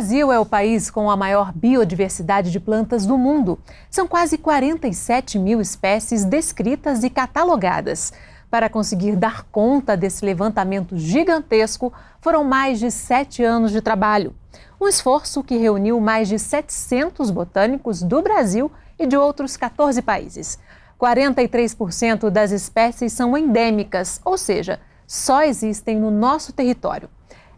Brasil é o país com a maior biodiversidade de plantas do mundo. São quase 47 mil espécies descritas e catalogadas. Para conseguir dar conta desse levantamento gigantesco, foram mais de sete anos de trabalho. Um esforço que reuniu mais de 700 botânicos do Brasil e de outros 14 países. 43% das espécies são endêmicas, ou seja, só existem no nosso território.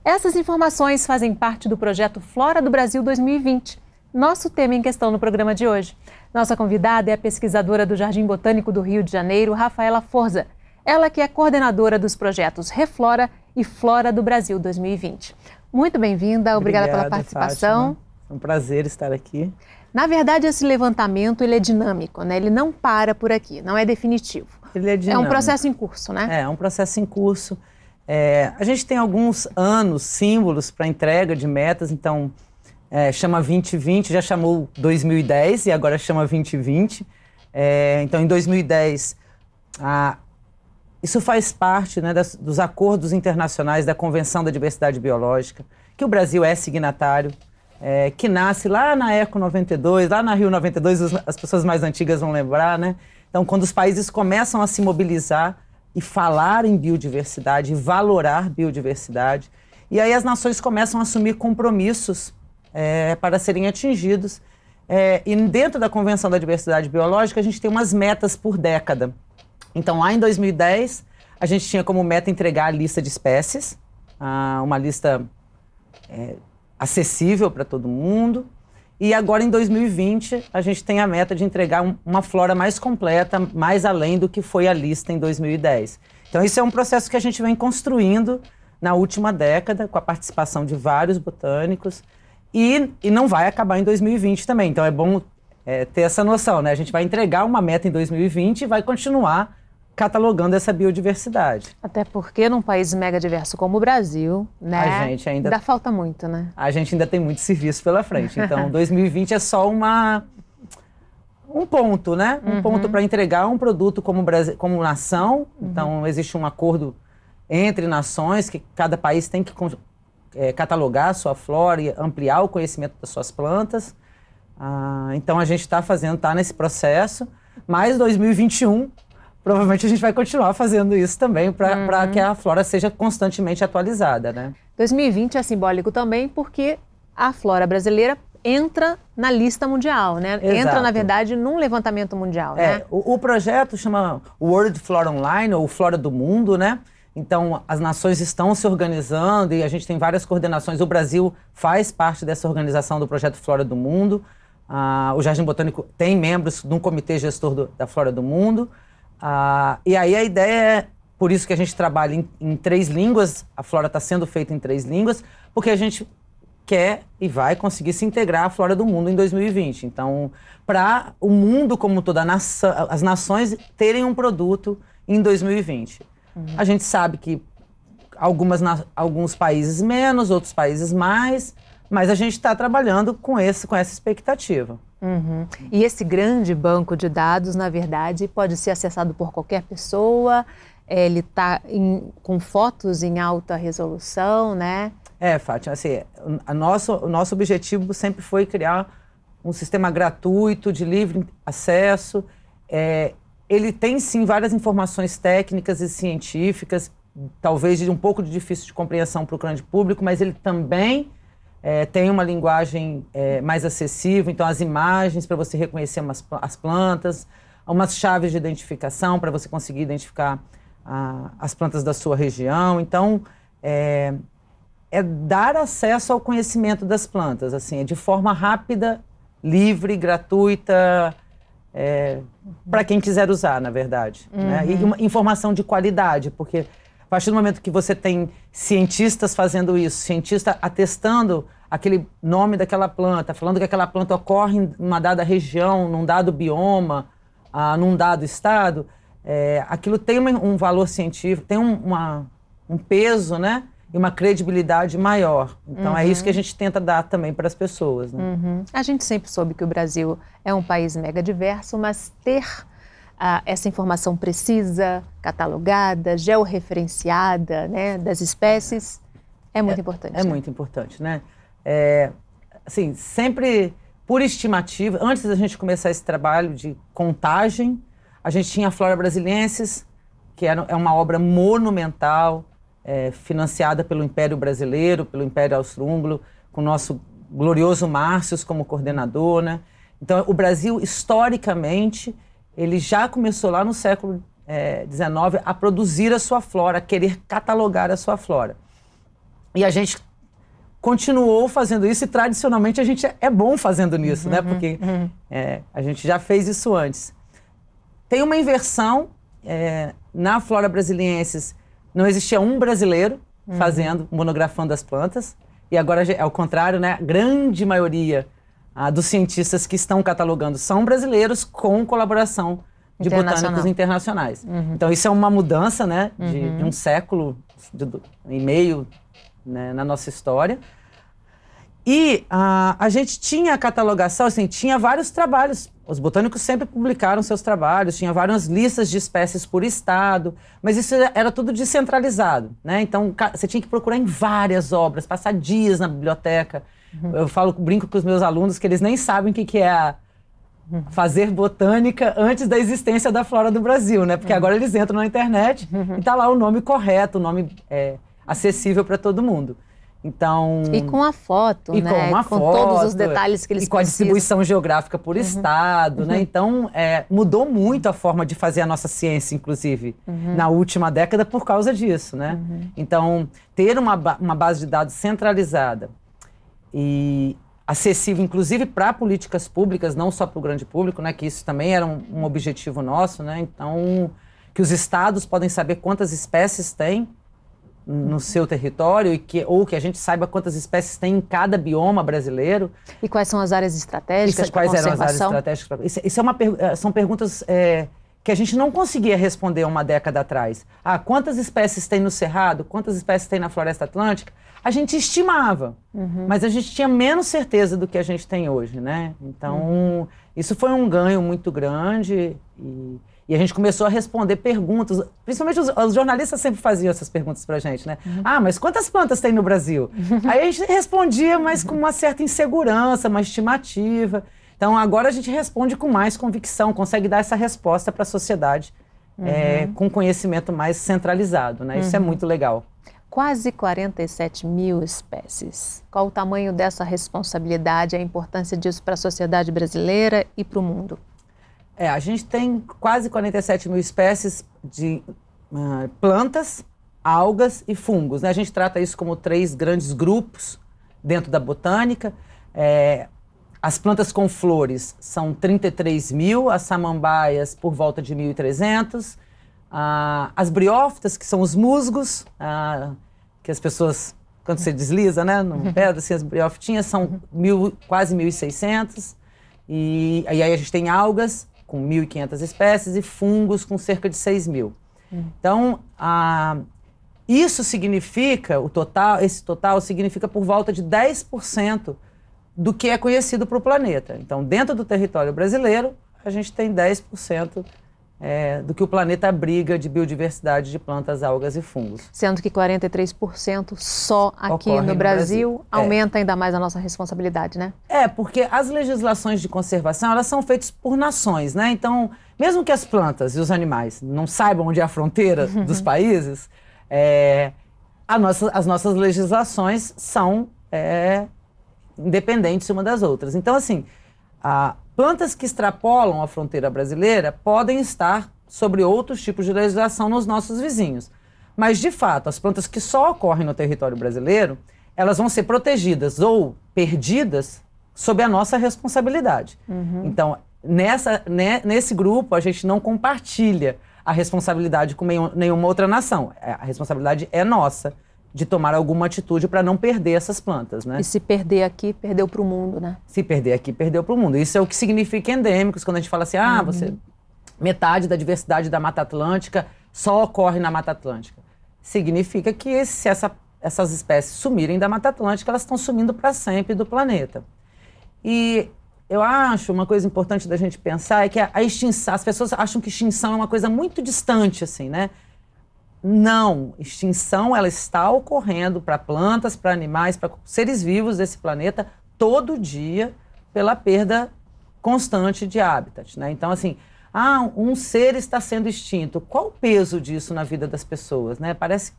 Essas informações fazem parte do projeto Flora do Brasil 2020, nosso tema em questão no programa de hoje. Nossa convidada é a pesquisadora do Jardim Botânico do Rio de Janeiro, Rafaela Forza. Ela que é coordenadora dos projetos Reflora e Flora do Brasil 2020. Muito bem-vinda, obrigada, pela participação. Fátima. É um prazer estar aqui. Na verdade, esse levantamento ele é dinâmico, né? Ele não para por aqui, não é definitivo. Ele é dinâmico. É um processo em curso, né? É, é um processo em curso. É, a gente tem alguns anos, símbolos para entrega de metas, então é, chama 2020, já chamou 2010 e agora chama 2020. É, então, em 2010, a, isso faz parte né, das, dos acordos internacionais da Convenção da Diversidade Biológica, que o Brasil é signatário, é, que nasce lá na ECO 92, lá na Rio 92, as pessoas mais antigas vão lembrar, né? Então, quando os países começam a se mobilizar e falar em biodiversidade, e valorar biodiversidade. E aí as nações começam a assumir compromissos é, para serem atingidos. É, e dentro da Convenção da Diversidade Biológica, a gente tem umas metas por década. Então, lá em 2010, a gente tinha como meta entregar a lista de espécies, a, ah, uma lista é, acessível para todo mundo. E agora, em 2020, a gente tem a meta de entregar um, uma flora mais completa, mais além do que foi a lista em 2010. Então, isso é um processo que a gente vem construindo na última década, com a participação de vários botânicos, e, e não vai acabar em 2020 também. Então, é bom é, ter essa noção, né? A gente vai entregar uma meta em 2020 e vai continuar catalogando essa biodiversidade. Até porque num país mega diverso como o Brasil, né? A gente ainda dá falta muito, né? A gente ainda tem muito serviço pela frente. Então, 2020 é só uma um ponto, né? Um uhum. ponto para entregar um produto como como nação. Uhum. Então, existe um acordo entre nações que cada país tem que é, catalogar sua flora e ampliar o conhecimento das suas plantas. Ah, então, a gente está fazendo, está nesse processo. Mas 2021 provavelmente a gente vai continuar fazendo isso também para uhum. que a flora seja constantemente atualizada, né? 2020 é simbólico também porque a flora brasileira entra na lista mundial, né? Exato. Entra, na verdade, num levantamento mundial, é, né? O, o projeto chama World Flora Online, ou Flora do Mundo, né? Então, as nações estão se organizando e a gente tem várias coordenações. O Brasil faz parte dessa organização do projeto Flora do Mundo. Ah, o Jardim Botânico tem membros de um Comitê Gestor do, da Flora do Mundo. Ah, e aí a ideia é, por isso que a gente trabalha em, em três línguas, a flora está sendo feita em três línguas, porque a gente quer e vai conseguir se integrar à flora do mundo em 2020. Então, para o mundo como toda as nações terem um produto em 2020. Uhum. A gente sabe que algumas alguns países menos, outros países mais, mas a gente está trabalhando com esse com essa expectativa. Uhum. E esse grande banco de dados, na verdade, pode ser acessado por qualquer pessoa. É, ele está com fotos em alta resolução, né? É, Fátima, assim, a nosso, o nosso objetivo sempre foi criar um sistema gratuito, de livre acesso. É, ele tem, sim, várias informações técnicas e científicas, talvez de um pouco de difícil de compreensão para o grande público, mas ele também é, tem uma linguagem é, mais acessível, então as imagens para você reconhecer umas, as plantas, umas chaves de identificação para você conseguir identificar a, as plantas da sua região. Então, é, é, dar acesso ao conhecimento das plantas, assim, é de forma rápida, livre, gratuita, é, para quem quiser usar, na verdade. Uhum. Né? E uhum. uma informação de qualidade, porque partir do momento que você tem cientistas fazendo isso, cientista atestando aquele nome daquela planta, falando que aquela planta ocorre em uma dada região, num dado bioma, ah, num dado estado, é, aquilo tem uma, um valor científico, tem um, uma, um peso, né? e uma credibilidade maior. Então uhum. é isso que a uhum. gente tenta dar também para as pessoas. Né? Uhum. A gente sempre soube que o Brasil é um país mega diverso, mas ter essa informação precisa, catalogada, georreferenciada, né, das espécies, é muito é, importante. É né? muito importante, né? É, assim, sempre por estimativa, antes da gente começar esse trabalho de contagem, a gente tinha a Flora Brasiliensis, que era, é uma obra monumental, é, financiada pelo Império Brasileiro, pelo Império Austro-Húngaro, com o nosso glorioso Márcios como coordenador, né? Então, o Brasil, historicamente, ele já começou lá no século XIX é, a produzir a sua flora, a querer catalogar a sua flora. E a gente continuou fazendo isso e tradicionalmente a gente é bom fazendo nisso, uhum, né? Porque uhum. uhum. é, a gente já fez isso antes. Tem uma inversão é, na flora brasiliensis. Não existia um brasileiro uhum. fazendo, monografando as plantas. E agora é o contrário, né? A grande maioria ah, dos cientistas que estão catalogando são brasileiros com colaboração de botânicos internacionais. Uhum. Então isso é uma mudança, né, de, uhum. de um século de, de, e meio né, na nossa história. E ah, a gente tinha a catalogação, assim, tinha vários trabalhos. Os botânicos sempre publicaram seus trabalhos, tinha várias listas de espécies por estado, mas isso era tudo descentralizado, né? Então você tinha que procurar em várias obras, passar dias na biblioteca. Eu falo, brinco com os meus alunos que eles nem sabem o que, que é a fazer botânica antes da existência da flora do Brasil, né? Porque uhum. agora eles entram na internet uhum. e tá lá o nome correto, o nome é, acessível para todo mundo. Então e com a foto, e né? Com, uma com foto, todos os detalhes que eles e com a distribuição geográfica por uhum. estado, né? uhum. né? Então é, mudou muito a forma de fazer a nossa ciência, inclusive uhum. na última década por causa disso, né? Uhum. Então ter uma, uma base de dados centralizada e acessível, inclusive, para políticas públicas, não só para o grande público, né? Que isso também era um, um objetivo nosso, né? Então, que os estados podem saber quantas espécies tem no seu território e que, ou que a gente saiba quantas espécies tem em cada bioma brasileiro. E quais são as áreas estratégicas? Isso, é quais eram as áreas estratégicas? Pra... Isso, isso, é uma per... Eh, são perguntas é, que a gente não conseguia responder uma década atrás. Ah, quantas espécies tem no Cerrado? Quantas espécies tem na Floresta Atlântica? a gente estimava, uhum. mas a gente tinha menos certeza do que a gente tem hoje, né? Então, uhum. isso foi um ganho muito grande e, e, a gente começou a responder perguntas, principalmente os, os jornalistas sempre faziam essas perguntas para a gente, né? Uhum. Ah, mas quantas plantas tem no Brasil? Aí a gente respondia, mas com uma certa insegurança, uma estimativa. Então, agora a gente responde com mais convicção, consegue dar essa resposta para a sociedade é, uhum. com conhecimento mais centralizado, né? Isso é uhum. muito legal quase 47 mil espécies. Qual o tamanho dessa responsabilidade, a importância disso para a sociedade brasileira e para o mundo? É, a gente tem quase 47 mil espécies de uh, plantas, algas e fungos. Né? A gente trata isso como três grandes grupos dentro da botânica. É, as plantas com flores são 33 mil, as samambaias por volta de 1.300 ah, as briófitas, que são os musgos, ah, que as pessoas, quando você desliza, né, no pedra, assim, as briófitinhas são mil, quase 1.600. E, e aí a gente tem algas com 1.500 espécies e fungos com cerca de 6.000. mil. Hum. Então, ah, isso significa, o total, esse total significa por volta de 10% do que é conhecido para o planeta. Então, dentro do território brasileiro, a gente tem 10% é, do que o planeta abriga de biodiversidade de plantas, algas e fungos. Sendo que 43% só aqui Ocorre no Brasil, Brasil. É. aumenta é. ainda mais a nossa responsabilidade, né? É, porque as legislações de conservação, elas são feitas por nações, né? Então, mesmo que as plantas e os animais não saibam onde é a fronteira dos países, é, nossa, as nossas legislações são é, independentes uma das outras. Então, assim, a, Plantas que extrapolam a fronteira brasileira podem estar sobre outros tipos de legislação nos nossos vizinhos. Mas, de fato, as plantas que só ocorrem no território brasileiro, elas vão ser protegidas ou perdidas sob a nossa responsabilidade. Uhum. Então, nessa, né, nesse grupo, a gente não compartilha a responsabilidade com nenhuma outra nação. É, a responsabilidade é nossa de tomar alguma atitude para não perder essas plantas, né? E se perder aqui, perdeu para o mundo, né? Se perder aqui, perdeu para o mundo. Isso é o que significa endêmicos, quando a gente fala assim, ah, uhum. você metade da diversidade da Mata Atlântica só ocorre na Mata Atlântica. Significa que se essa, essas espécies sumirem da Mata Atlântica, elas estão sumindo para sempre do planeta. E eu acho uma coisa importante da gente pensar é que a, a extinção, as pessoas acham que extinção é uma coisa muito distante, assim, né? Não, extinção ela está ocorrendo para plantas, para animais, para seres vivos desse planeta todo dia pela perda constante de habitat, né? Então assim, ah, um ser está sendo extinto. Qual o peso disso na vida das pessoas, né? Parece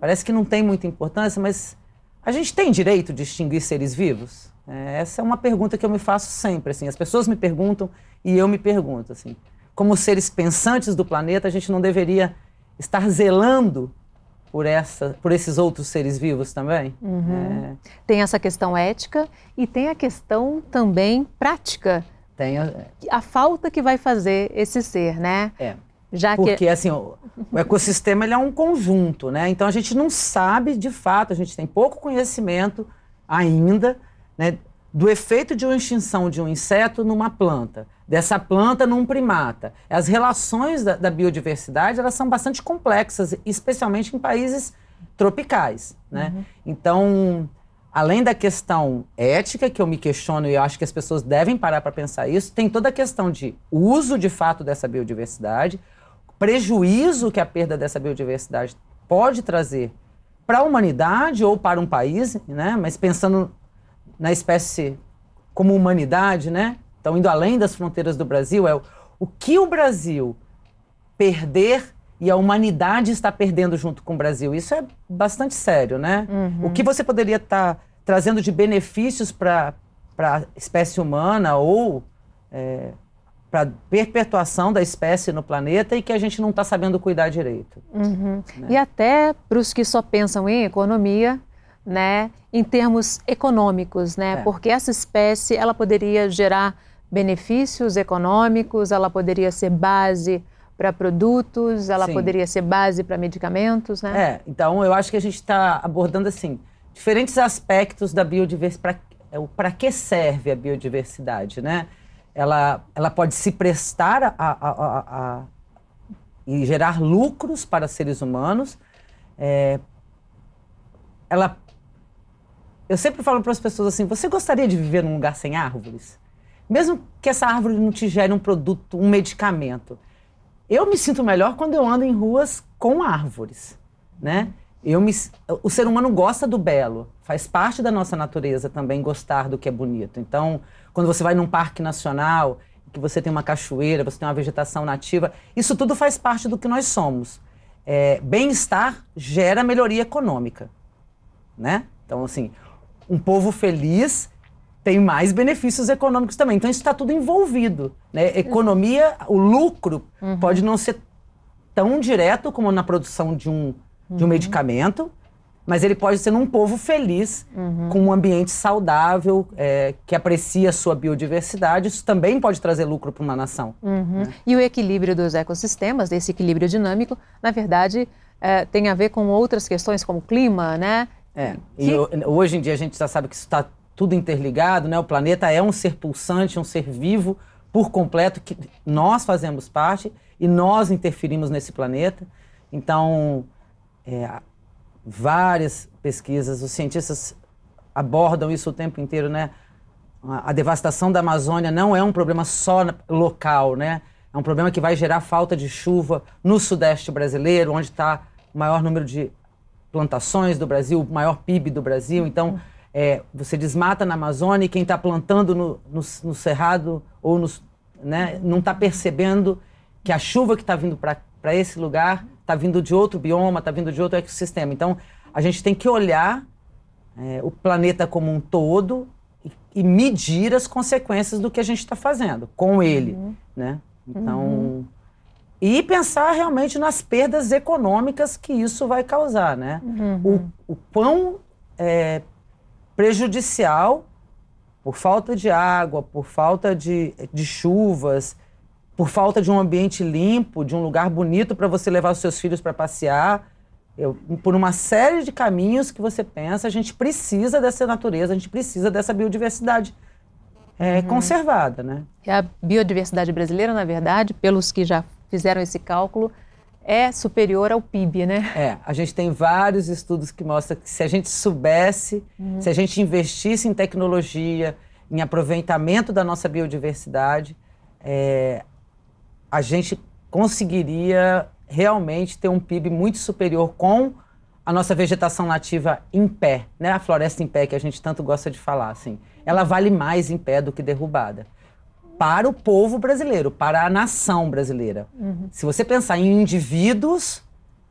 parece que não tem muita importância, mas a gente tem direito de extinguir seres vivos? É, essa é uma pergunta que eu me faço sempre, assim. As pessoas me perguntam e eu me pergunto, assim. Como seres pensantes do planeta, a gente não deveria estar zelando por, essa, por esses outros seres vivos também. Uhum. É. Tem essa questão ética e tem a questão também prática. Tem a, a falta que vai fazer esse ser, né? É. Já Porque que... assim, o, o ecossistema ele é um conjunto, né? Então a gente não sabe de fato, a gente tem pouco conhecimento ainda né, do efeito de uma extinção de um inseto numa planta dessa planta num primata. As relações da, da biodiversidade elas são bastante complexas, especialmente em países tropicais. Né? Uhum. Então, além da questão ética, que eu me questiono e eu acho que as pessoas devem parar para pensar isso, tem toda a questão de uso de fato dessa biodiversidade, prejuízo que a perda dessa biodiversidade pode trazer para a humanidade ou para um país, né? mas pensando na espécie como humanidade, né? Então, indo além das fronteiras do Brasil, é o, o que o Brasil perder e a humanidade está perdendo junto com o Brasil. Isso é bastante sério, né? Uhum. O que você poderia estar tá trazendo de benefícios para a espécie humana ou é, para perpetuação da espécie no planeta e que a gente não está sabendo cuidar direito. Uhum. Né? E até para os que só pensam em economia, né, em termos econômicos, né, é. porque essa espécie ela poderia gerar benefícios econômicos, ela poderia ser base para produtos, ela Sim. poderia ser base para medicamentos, né? É, então eu acho que a gente está abordando assim diferentes aspectos da biodiversidade, para é, que serve a biodiversidade, né? Ela, ela pode se prestar a, a, a, a e gerar lucros para seres humanos. É, ela, eu sempre falo para as pessoas assim: você gostaria de viver num lugar sem árvores? mesmo que essa árvore não te gere um produto, um medicamento, eu me sinto melhor quando eu ando em ruas com árvores, né? Eu me, o ser humano gosta do belo, faz parte da nossa natureza também gostar do que é bonito. Então, quando você vai num parque nacional, que você tem uma cachoeira, você tem uma vegetação nativa, isso tudo faz parte do que nós somos. É, Bem-estar gera melhoria econômica, né? Então, assim, um povo feliz tem mais benefícios econômicos também. Então isso está tudo envolvido. Né? Economia, o lucro uhum. pode não ser tão direto como na produção de um, uhum. de um uhum. medicamento, mas ele pode ser num povo feliz, uhum. com um ambiente saudável, é, que aprecia a sua biodiversidade. Isso também pode trazer lucro para uma nação. Uhum. Né? E o equilíbrio dos ecossistemas, desse equilíbrio dinâmico, na verdade, é, tem a ver com outras questões como clima, né? É, e hoje em dia a gente já sabe que isso está tudo interligado, né? O planeta é um ser pulsante, um ser vivo por completo que nós fazemos parte e nós interferimos nesse planeta. Então, é, várias pesquisas, os cientistas abordam isso o tempo inteiro, né? A devastação da Amazônia não é um problema só local, né? É um problema que vai gerar falta de chuva no sudeste brasileiro, onde está o maior número de plantações do Brasil, o maior PIB do Brasil. Então, é, você desmata na Amazônia e quem está plantando no, no, no, cerrado ou nos, né, não está percebendo que a chuva que está vindo para esse lugar está vindo de outro bioma, está vindo de outro ecossistema. Então, a gente tem que olhar é, o planeta como um todo e, e, medir as consequências do que a gente está fazendo com ele, uhum. né? Uhum. Então... Uhum e pensar realmente nas perdas econômicas que isso vai causar, né? Uhum. O, o quão é, prejudicial por falta de água, por falta de, de chuvas, por falta de um ambiente limpo, de um lugar bonito para você levar os seus filhos para passear. Eu, por uma série de caminhos que você pensa, a gente precisa dessa natureza, a gente precisa dessa biodiversidade é, uhum. conservada, né? E é a biodiversidade brasileira, na verdade, pelos que já fizeram esse cálculo, é superior ao PIB, né? É, a gente tem vários estudos que mostram que se a gente soubesse, uhum. se a gente investisse em tecnologia, em aproveitamento da nossa biodiversidade, é, a gente conseguiria realmente ter um PIB muito superior com a nossa vegetação nativa em pé, né? A floresta em pé que a gente tanto gosta de falar, assim. Ela vale mais em pé do que derrubada para o povo brasileiro, para a nação brasileira. Uhum. Se você pensar em indivíduos,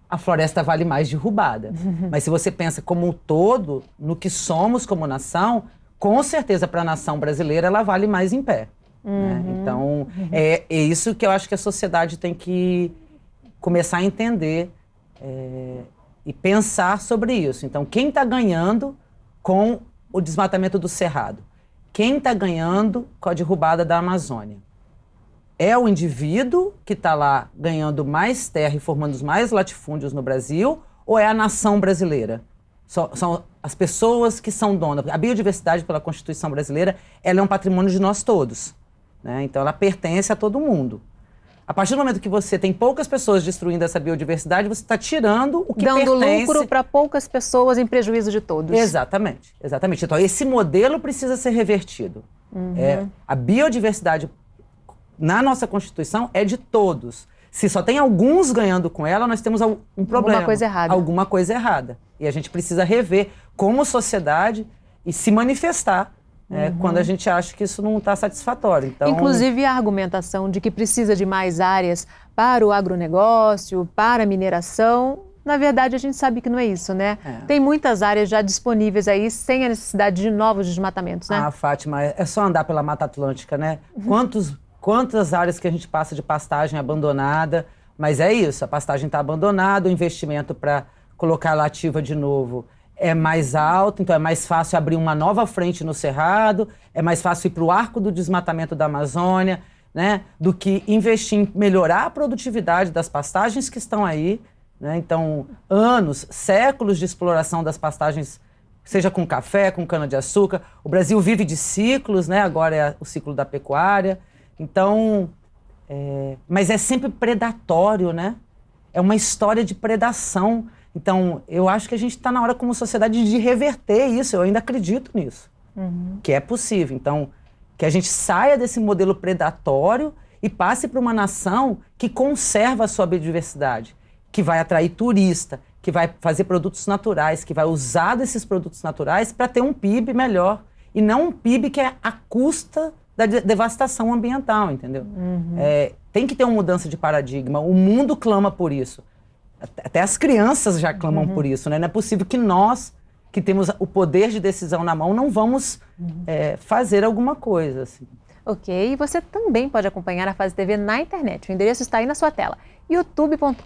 a floresta vale mais derrubada. Uhum. Mas se você pensa como um todo, no que somos como nação, com certeza para a nação brasileira ela vale mais em pé. Né? Uhum. Né? Então, uhum. é, é, isso que eu acho que a sociedade tem que começar a entender é, e pensar sobre isso. Então, quem está ganhando com o desmatamento do cerrado? quem está ganhando com a derrubada da Amazônia? É o indivíduo que está lá ganhando mais terra e formando os mais latifúndios no Brasil, ou é a nação brasileira? São as pessoas que são donas. A biodiversidade, pela Constituição brasileira, ela é um patrimônio de nós todos. Né? Então, ela pertence a todo mundo. A partir do momento que você tem poucas pessoas destruindo essa biodiversidade, você está tirando o que Dando pertence... lucro para poucas pessoas em prejuízo de todos. Exatamente, exatamente. Então, esse modelo precisa ser revertido. Uhum. É, a biodiversidade na nossa Constituição é de todos. Se só tem alguns ganhando com ela, nós temos um problema. Alguma coisa errada. Alguma coisa errada. E a gente precisa rever como sociedade e se manifestar é, uhum. quando a uhum. gente acha que isso não está satisfatório. Então, Inclusive a argumentação de que precisa de mais áreas para o agronegócio, para a mineração, na verdade a gente sabe que não é isso, né? É. Tem muitas áreas já disponíveis aí sem a necessidade de novos desmatamentos, né? Ah, Fátima, é só andar pela Mata Atlântica, né? Uhum. Quantos, quantas áreas que a gente passa de pastagem abandonada, mas é isso, a pastagem está abandonada, o investimento para colocar ela ativa de novo é mais alto, então é mais fácil abrir uma nova frente no Cerrado, é mais fácil ir para o arco do desmatamento da Amazônia, né, do que investir em melhorar a produtividade das pastagens que estão aí. Né? Então, anos, séculos de exploração das pastagens, seja com café, com cana-de-açúcar. O Brasil vive de ciclos, né? agora é o ciclo da pecuária. Então, é... mas é sempre predatório, né? É uma história de predação. Então, eu acho que a gente está na hora como sociedade de reverter isso. Eu ainda acredito nisso, uhum. que é possível. Então, que a gente saia desse modelo predatório e passe para uma nação que conserva a sua biodiversidade, que vai atrair turista, que vai fazer produtos naturais, que vai usar desses produtos naturais para ter um PIB melhor e não um PIB que é à custa da devastação ambiental, entendeu? Uhum. É, tem que ter uma mudança de paradigma. O mundo clama por isso. Até as crianças já clamam uhum. por isso, né? Não é possível que nós, que temos o poder de decisão na mão, não vamos uhum. é, fazer alguma coisa. Assim. Ok, e você também pode acompanhar a Fase TV na internet. O endereço está aí na sua tela, youtube.com.br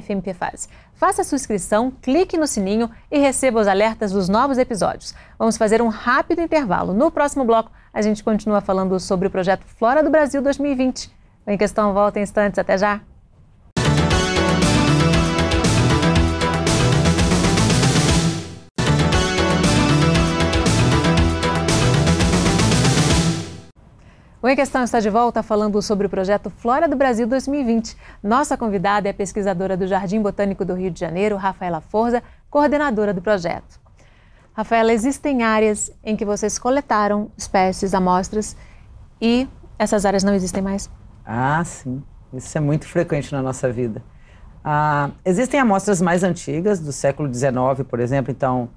fmpfase. Faça a sua inscrição, clique no sininho e receba os alertas dos novos episódios. Vamos fazer um rápido intervalo. No próximo bloco, a gente continua falando sobre o projeto Flora do Brasil 2020. Em Questão volta em instantes. Até já! O Em Questão está de volta falando sobre o projeto Flora do Brasil 2020. Nossa convidada é a pesquisadora do Jardim Botânico do Rio de Janeiro, Rafaela Forza, coordenadora do projeto. Rafaela, existem áreas em que vocês coletaram espécies, amostras, e essas áreas não existem mais? Ah, sim. Isso é muito frequente na nossa vida. Ah, existem amostras mais antigas, do século XIX, por exemplo. Então,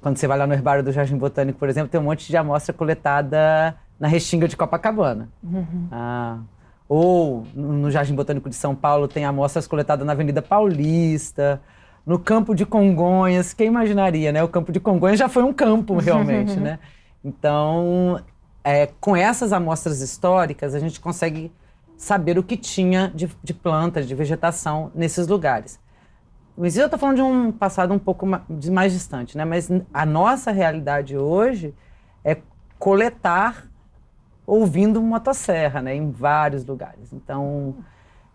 quando você vai lá no herbário do Jardim Botânico, por exemplo, tem um monte de amostra coletada na Restinga de Copacabana. Uhum. Ah, ou no Jardim Botânico de São Paulo tem amostras coletadas na Avenida Paulista, no Campo de Congonhas. Quem imaginaria, né? O Campo de Congonhas já foi um campo, realmente, né? Então, é, com essas amostras históricas, a gente consegue saber o que tinha de, de plantas, de vegetação nesses lugares. Mas eu estou falando de um passado um pouco mais distante, né? Mas a nossa realidade hoje é coletar ouvindo motosserra, né? Em vários lugares. Então,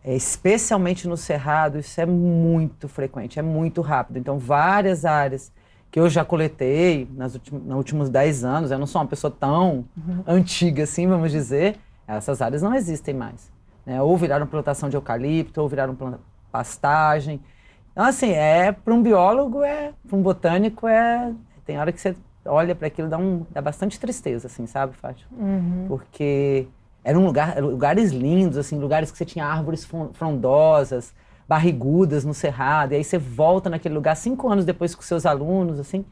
é, especialmente no Cerrado, isso é muito frequente, é muito rápido. Então, várias áreas que eu já coletei nas nos últimos 10 anos, eu não sou uma pessoa tão uhum. antiga assim, vamos dizer, essas áreas não existem mais. Né? Ou viraram plantação de eucalipto, ou viraram pastagem. Então, assim, é para um biólogo, é para um botânico, é tem hora que você olha para aquilo dá um dá bastante tristeza assim sabe Fátima uhum. porque era um lugar lugares lindos assim lugares que você tinha árvores frondosas barrigudas no cerrado e aí você volta naquele lugar cinco anos depois com seus alunos assim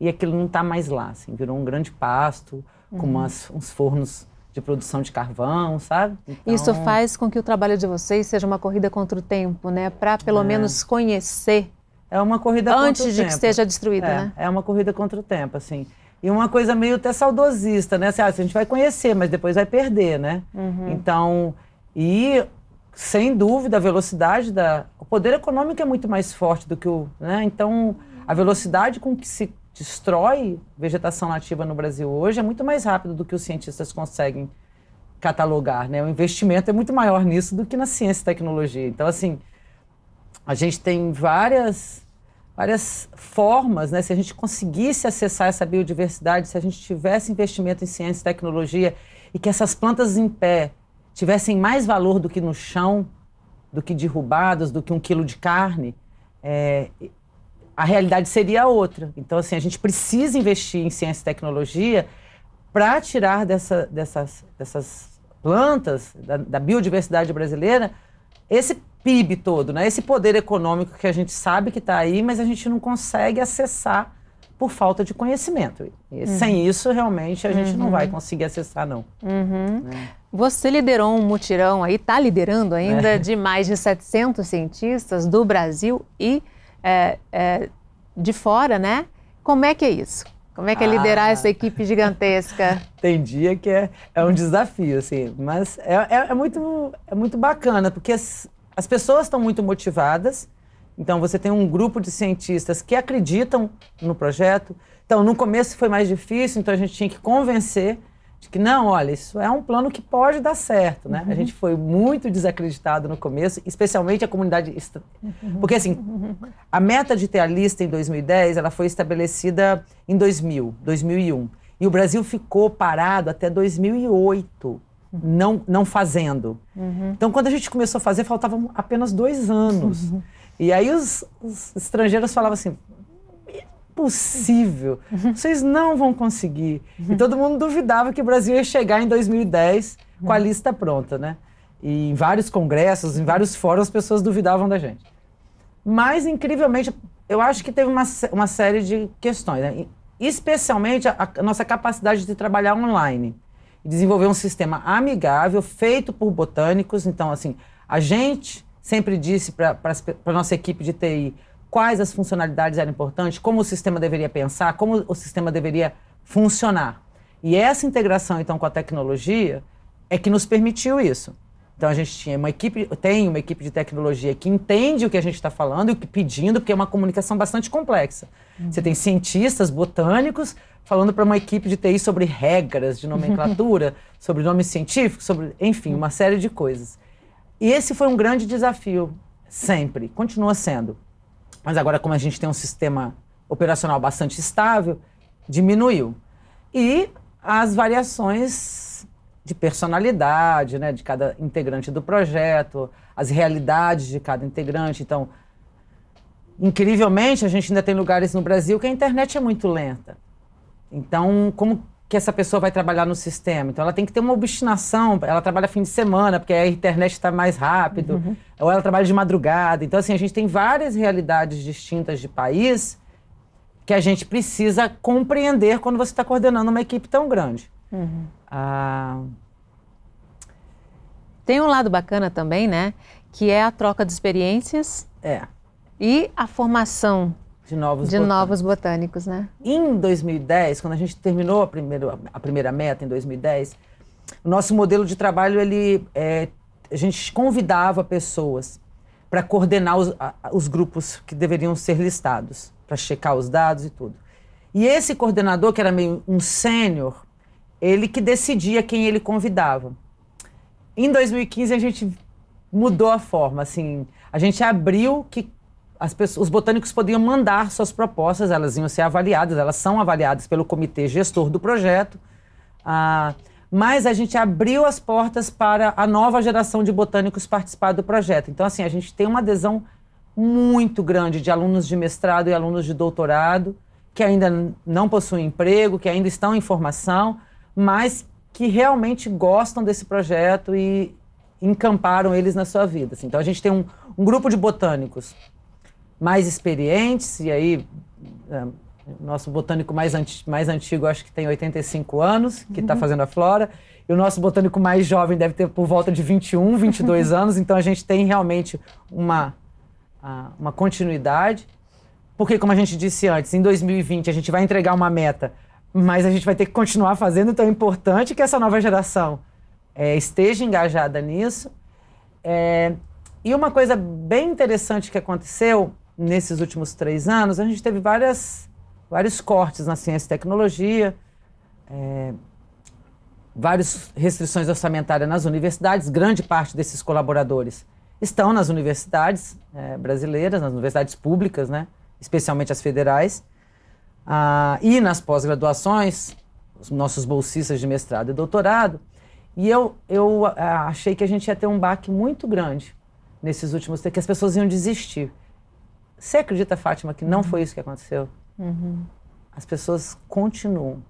e aquilo não está mais lá assim virou um grande pasto uhum. com umas, uns fornos de produção de carvão, sabe? Então... Isso faz com que o trabalho de vocês seja uma corrida contra o tempo, né? Para pelo é. menos conhecer é uma corrida Antes contra o tempo. Antes de que esteja destruída, é, né? É uma corrida contra o tempo, assim. E uma coisa meio até saudosista, né? Assim, ah, a gente vai conhecer, mas depois vai perder, né? Uhum. Então, e sem dúvida a velocidade da... O poder econômico é muito mais forte do que o... Né? Então, a velocidade com que se destrói vegetação nativa no Brasil hoje é muito mais rápido do que os cientistas conseguem catalogar, né? O investimento é muito maior nisso do que na ciência e tecnologia. Então, assim, a gente tem várias, várias formas, né? Se a gente conseguisse acessar essa biodiversidade, se a gente tivesse investimento em ciência e tecnologia e que essas plantas em pé tivessem mais valor do que no chão, do que derrubadas, do que um quilo de carne, é, a realidade seria outra. Então, assim, a gente precisa investir em ciência e tecnologia para tirar dessa, dessas, dessas plantas, da, da biodiversidade brasileira, esse PIB todo, né? Esse poder econômico que a gente sabe que está aí, mas a gente não consegue acessar por falta de conhecimento. E uhum. sem isso, realmente, a gente uhum. não vai uhum. conseguir acessar, não. Uhum. É. Você liderou um mutirão aí, está liderando ainda, é. de mais de 700 cientistas do Brasil e é, é, de fora, né? Como é que é isso? Como é que é liderar ah. essa equipe gigantesca? Tem dia que é, é um desafio, assim, mas é, é, é, muito, é muito bacana, porque as pessoas estão muito motivadas. Então, você tem um grupo de cientistas que acreditam no projeto. Então, no começo foi mais difícil, então a gente tinha que convencer de que, não, olha, isso é um plano que pode dar certo, né? Uhum. A gente foi muito desacreditado no começo, especialmente a comunidade... Uhum. Porque, assim, a meta de ter a lista em 2010, ela foi estabelecida em 2000, 2001. E o Brasil ficou parado até 2008 não, não fazendo. Uhum. Então, quando a gente começou a fazer, faltavam apenas dois anos. Uhum. E aí os, os, estrangeiros falavam assim, impossível, uhum. vocês não vão conseguir. E uhum. todo mundo duvidava que o Brasil ia chegar em 2010 com a uhum. lista pronta, né? E em vários congressos, em vários fóruns, as pessoas duvidavam da gente. Mas, incrivelmente, eu acho que teve uma, uma série de questões, né? especialmente a, a nossa capacidade de trabalhar online e desenvolver um sistema amigável, feito por botânicos. Então, assim, a gente sempre disse para a nossa equipe de TI quais as funcionalidades eram importantes, como o sistema deveria pensar, como o sistema deveria funcionar. E essa integração, então, com a tecnologia é que nos permitiu isso. Então a gente tinha uma equipe, tem uma equipe de tecnologia que entende o que a gente está falando e pedindo, porque é uma comunicação bastante complexa. Uhum. Você tem cientistas, botânicos, falando para uma equipe de TI sobre regras de nomenclatura, sobre nome científico, sobre, enfim, uma série de coisas. E esse foi um grande desafio, sempre, continua sendo. Mas agora, como a gente tem um sistema operacional bastante estável, diminuiu. E as variações de personalidade, né, de cada integrante do projeto, as realidades de cada integrante. Então, incrivelmente, a gente ainda tem lugares no Brasil que a internet é muito lenta. Então, como que essa pessoa vai trabalhar no sistema? Então, ela tem que ter uma obstinação. Ela trabalha fim de semana, porque a internet está mais rápido. Uhum. Ou ela trabalha de madrugada. Então, assim, a gente tem várias realidades distintas de país que a gente precisa compreender quando você está coordenando uma equipe tão grande. Uhum. Ah... Tem um lado bacana também, né? Que é a troca de experiências. É. E a formação de novos de botânicos. novos botânicos, né? Em 2010, quando a gente terminou a primeira, a primeira meta em 2010, o nosso modelo de trabalho ele é, a gente convidava pessoas para coordenar os, a, os grupos que deveriam ser listados, para checar os dados e tudo. E esse coordenador, que era meio um sênior, ele que decidia quem ele convidava. Em 2015 a gente mudou a forma, assim, a gente abriu que Pessoas, os botânicos podiam mandar suas propostas, elas iam ser avaliadas, elas são avaliadas pelo comitê gestor do projeto. Ah, mas a gente abriu as portas para a nova geração de botânicos participar do projeto. Então, assim, a gente tem uma adesão muito grande de alunos de mestrado e alunos de doutorado que ainda não possuem emprego, que ainda estão em formação, mas que realmente gostam desse projeto e encamparam eles na sua vida. Assim. Então, a gente tem um, um grupo de botânicos mais experientes, e aí é, nosso botânico mais, anti, mais antigo acho que tem 85 anos, que está uhum. fazendo a flora, e o nosso botânico mais jovem deve ter por volta de 21, 22 anos, então a gente tem realmente uma, uma continuidade, porque como a gente disse antes, em 2020 a gente vai entregar uma meta, mas a gente vai ter que continuar fazendo, então é importante que essa nova geração é, esteja engajada nisso. É, e uma coisa bem interessante que aconteceu nesses últimos três anos, a gente teve várias, vários cortes na ciência e tecnologia, é, várias restrições orçamentárias nas universidades. Grande parte desses colaboradores estão nas universidades é, brasileiras, nas universidades públicas, né? especialmente as federais, ah, e nas pós-graduações, os nossos bolsistas de mestrado e doutorado. E eu, eu ah, achei que a gente ia ter um baque muito grande nesses últimos tempos, que as pessoas iam desistir. Você acredita, Fátima, que não foi isso que aconteceu? Uhum. As pessoas continuam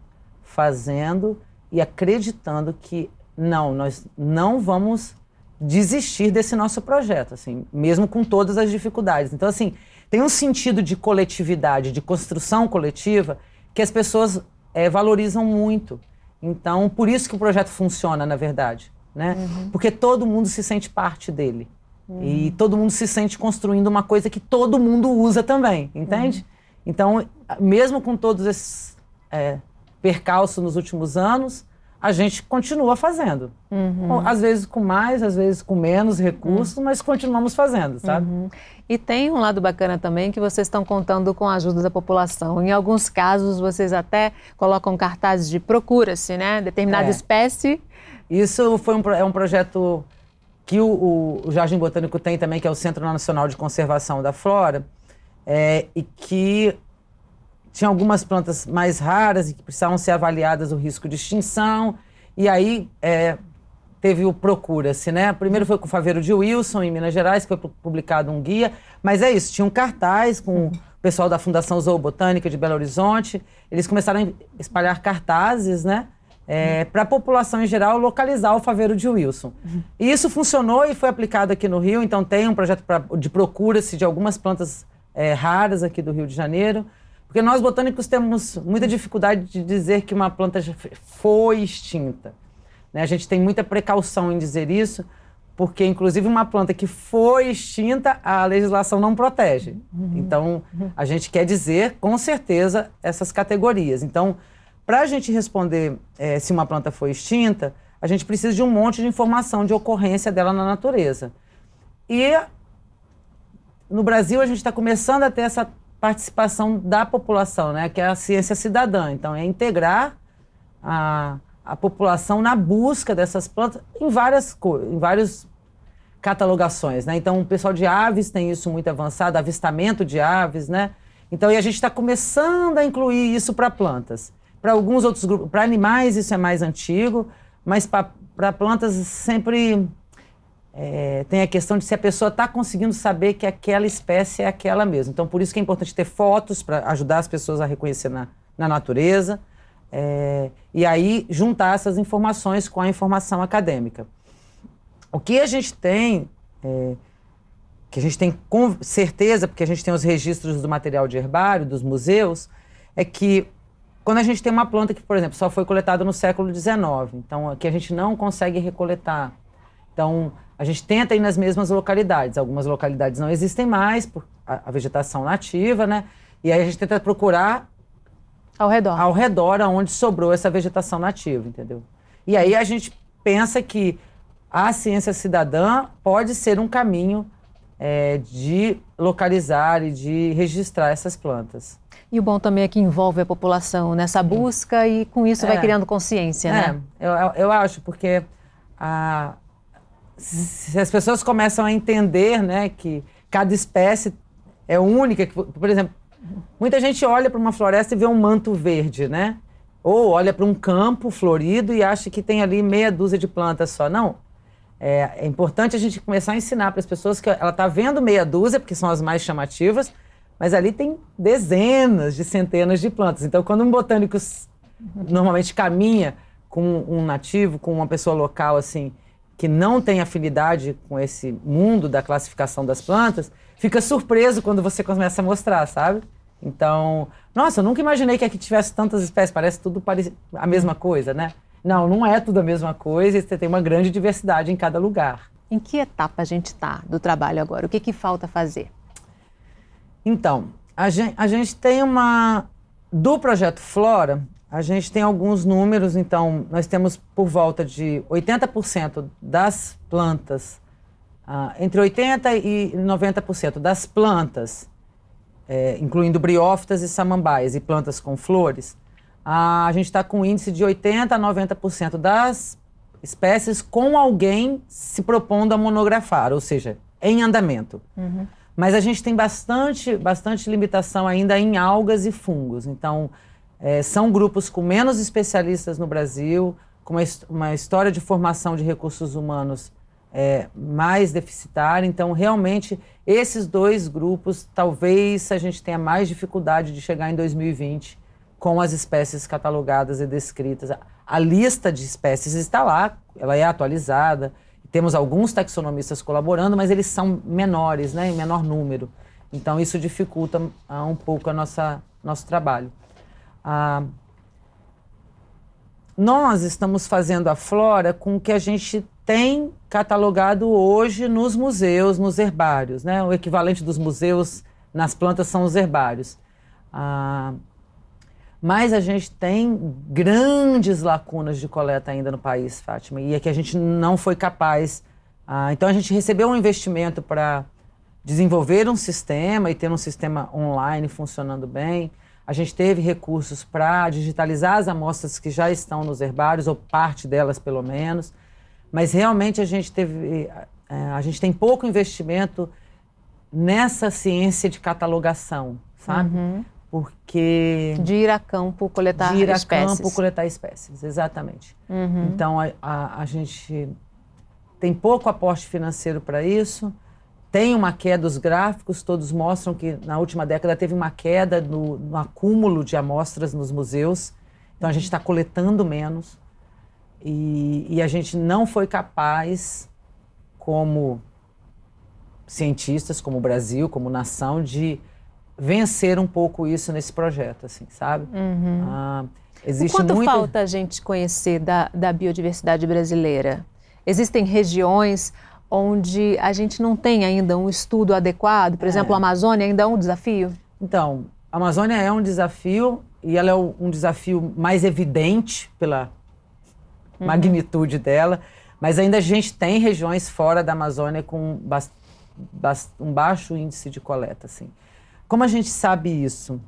fazendo e acreditando que não, nós não vamos desistir desse nosso projeto, assim, mesmo com todas as dificuldades. Então, assim, tem um sentido de coletividade, de construção coletiva, que as pessoas é, valorizam muito. Então, por isso que o projeto funciona, na verdade, né? Uhum. Porque todo mundo se sente parte dele. Uhum. E todo mundo se sente construindo uma coisa que todo mundo usa também, entende? Uhum. Então, mesmo com todos esses é, percalços nos últimos anos, a gente continua fazendo. Uhum. Às vezes com mais, às vezes com menos recursos, uhum. mas continuamos fazendo, sabe? Uhum. E tem um lado bacana também que vocês estão contando com a ajuda da população. Em alguns casos, vocês até colocam cartazes de procura-se, né? Determinada é. espécie. Isso foi um, é um projeto que o, o, Jardim Botânico tem também, que é o Centro Nacional de Conservação da Flora, é, e que tinha algumas plantas mais raras e que precisavam ser avaliadas o risco de extinção. E aí é, teve o Procura-se, né? Primeiro foi com o Faveiro de Wilson, em Minas Gerais, que foi publicado um guia. Mas é isso, tinha um cartaz com o pessoal da Fundação Zoobotânica de Belo Horizonte. Eles começaram a espalhar cartazes, né? é, para a população em geral localizar o faveiro de Wilson. Uhum. E isso funcionou e foi aplicado aqui no Rio, então tem um projeto pra, de procura-se assim, de algumas plantas é, raras aqui do Rio de Janeiro, porque nós botânicos temos muita dificuldade de dizer que uma planta foi extinta. Né? A gente tem muita precaução em dizer isso, porque inclusive uma planta que foi extinta, a legislação não protege. Uhum. Então, uhum. a gente quer dizer, com certeza, essas categorias. Então, para a gente responder é, se uma planta foi extinta, a gente precisa de um monte de informação de ocorrência dela na natureza. E no Brasil a gente está começando a ter essa participação da população, né? que é a ciência cidadã. Então, é integrar a, a população na busca dessas plantas em várias, em várias catalogações. Né? Então, o pessoal de aves tem isso muito avançado, avistamento de aves. Né? Então, e a gente está começando a incluir isso para plantas. Para alguns outros grupos, para animais isso é mais antigo, mas para plantas sempre é, tem a questão de se a pessoa está conseguindo saber que aquela espécie é aquela mesmo. Então, por isso que é importante ter fotos para ajudar as pessoas a reconhecer na, na natureza. É, e aí juntar essas informações com a informação acadêmica. O que a gente tem, é, que a gente tem com certeza, porque a gente tem os registros do material de herbário, dos museus, é que quando a gente tem uma planta que, por exemplo, só foi coletada no século XIX, então aqui a gente não consegue recoletar. Então, a gente tenta ir nas mesmas localidades. Algumas localidades não existem mais, por a vegetação nativa, né? E aí a gente tenta procurar ao redor. Ao redor, aonde sobrou essa vegetação nativa, entendeu? E aí a gente pensa que a ciência cidadã pode ser um caminho é, de localizar e de registrar essas plantas. E o bom também é que envolve a população nessa busca e com isso é. vai criando consciência, né? é. né? Eu, eu acho, porque a, se as pessoas começam a entender né, que cada espécie é única, que, por exemplo, muita gente olha para uma floresta e vê um manto verde, né? Ou olha para um campo florido e acha que tem ali meia dúzia de plantas só. Não. É, é importante a gente começar a ensinar para as pessoas que ela está vendo meia dúzia, porque são as mais chamativas, mas ali tem dezenas de centenas de plantas. Então, quando um botânico normalmente caminha com um nativo, com uma pessoa local assim, que não tem afinidade com esse mundo da classificação das plantas, fica surpreso quando você começa a mostrar, sabe? Então, nossa, eu nunca imaginei que aqui tivesse tantas espécies, parece tudo a mesma coisa, né? Não, não é tudo a mesma coisa, você tem uma grande diversidade em cada lugar. Em que etapa a gente está do trabalho agora? O que, que falta fazer? Então, a gente, a gente tem uma. Do projeto Flora, a gente tem alguns números, então, nós temos por volta de 80% das plantas, ah, entre 80% e 90% das plantas, é, incluindo briófitas e samambaias e plantas com flores, ah, a gente está com índice de 80% a 90% das espécies com alguém se propondo a monografar, ou seja, em andamento. Uhum. Mas a gente tem bastante, bastante limitação ainda em algas e fungos. Então, é, são grupos com menos especialistas no Brasil, com uma, uma história de formação de recursos humanos é, mais deficitária. Então, realmente, esses dois grupos, talvez a gente tenha mais dificuldade de chegar em 2020 com as espécies catalogadas e descritas. A lista de espécies está lá, ela é atualizada. Temos alguns taxonomistas colaborando, mas eles são menores, né, em menor número. Então, isso dificulta uh, um pouco a nossa, nosso trabalho. Uh, nós estamos fazendo a flora com o que a gente tem catalogado hoje nos museus, nos herbários. Né? O equivalente dos museus nas plantas são os herbários. Uh, mas a gente tem grandes lacunas de coleta ainda no país, Fátima, e é que a gente não foi capaz. Ah, então a gente recebeu um investimento para desenvolver um sistema e ter um sistema online funcionando bem. A gente teve recursos para digitalizar as amostras que já estão nos herbários, ou parte delas pelo menos. Mas realmente a gente teve. Eh, eh, a gente tem pouco investimento nessa ciência de catalogação, sabe? Uhum porque... De ir a campo coletar de ir espécies. a campo coletar espécies, exatamente. Uhum. Então, a, a, a, gente tem pouco aporte financeiro para isso, tem uma queda, dos gráficos todos mostram que na última década teve uma queda no, no acúmulo de amostras nos museus, então a gente está coletando menos e, e a gente não foi capaz, como cientistas, como Brasil, como nação, de vencer um pouco isso nesse projeto, assim, sabe? Uhum. Ah, existe o quanto muito... falta a gente conhecer da, da biodiversidade brasileira? Existem regiões onde a gente não tem ainda um estudo adequado? Por é. exemplo, é. a Amazônia ainda é um desafio? Então, a Amazônia é um desafio e ela é um desafio mais evidente pela uhum. magnitude dela, mas ainda a gente tem regiões fora da Amazônia com um baixo índice de coleta, assim. Como a gente sabe isso?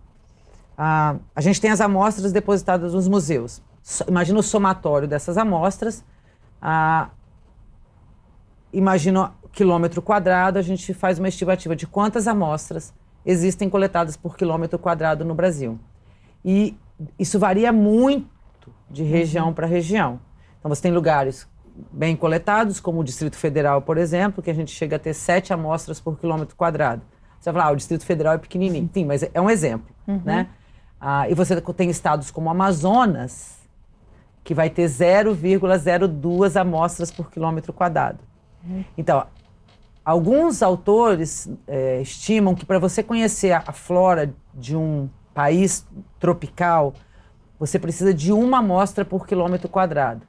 Ah, a gente tem as amostras depositadas nos museus. So, imagina o somatório dessas amostras. Ah, imagina quilômetro quadrado, a gente faz uma estimativa de quantas amostras existem coletadas por quilômetro quadrado no Brasil. E isso varia muito de região uhum. para região. Então, você tem lugares bem coletados, como o Distrito Federal, por exemplo, que a gente chega a ter sete amostras por quilômetro quadrado. Você vai falar, ah, o Distrito Federal é pequenininho. Sim, mas é um exemplo, uhum. né? Ah, e você tem estados como Amazonas, que vai ter 0,02 amostras por quilômetro quadrado. Uhum. Então, alguns autores é, estimam que para você conhecer a, a flora de um país tropical, você precisa de uma amostra por quilômetro quadrado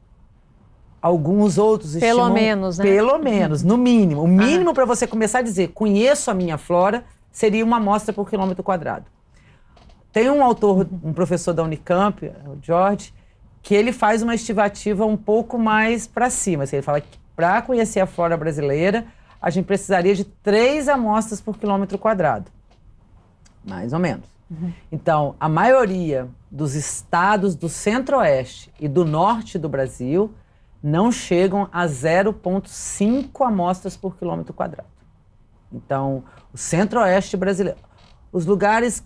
alguns outros pelo estimam... Pelo menos, né? Pelo menos, no mínimo. O mínimo ah. para você começar a dizer conheço a minha flora seria uma amostra por quilômetro quadrado. Tem um autor, um professor da Unicamp, é o George, que ele faz uma estimativa um pouco mais para cima. Assim, ele fala que para conhecer a flora brasileira, a gente precisaria de três amostras por quilômetro quadrado. Mais ou menos. Uhum. Então, a maioria dos estados do centro-oeste e do norte do Brasil não chegam a 0,5 amostras por quilômetro quadrado. Então, o centro-oeste brasileiro, os lugares,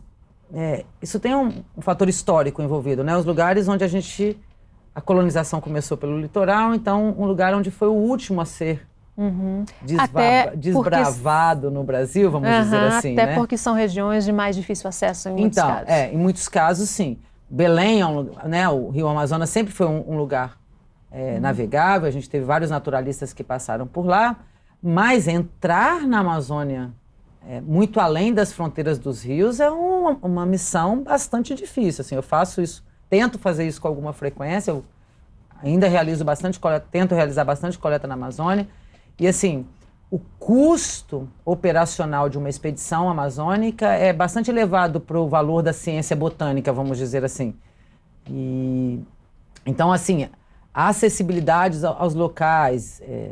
é, isso tem um, um, fator histórico envolvido, né? Os lugares onde a gente, a colonização começou pelo litoral, então um lugar onde foi o último a ser Uhum. desbravado porque... no Brasil, vamos uhum, dizer assim. Até né? porque são regiões de mais difícil acesso em muitos então, casos. É, em muitos casos, sim. Belém, é um, né, o Rio Amazonas sempre foi um, um lugar é, navegável, a gente teve vários naturalistas que passaram por lá, mas entrar na Amazônia é, muito além das fronteiras dos rios é um, uma missão bastante difícil. Assim, eu faço isso, tento fazer isso com alguma frequência, eu ainda realizo bastante coleta, tento realizar bastante coleta na Amazônia. E assim, o custo operacional de uma expedição amazônica é bastante elevado para o valor da ciência botânica, vamos dizer assim. E, então, assim, acessibilidade aos locais, é,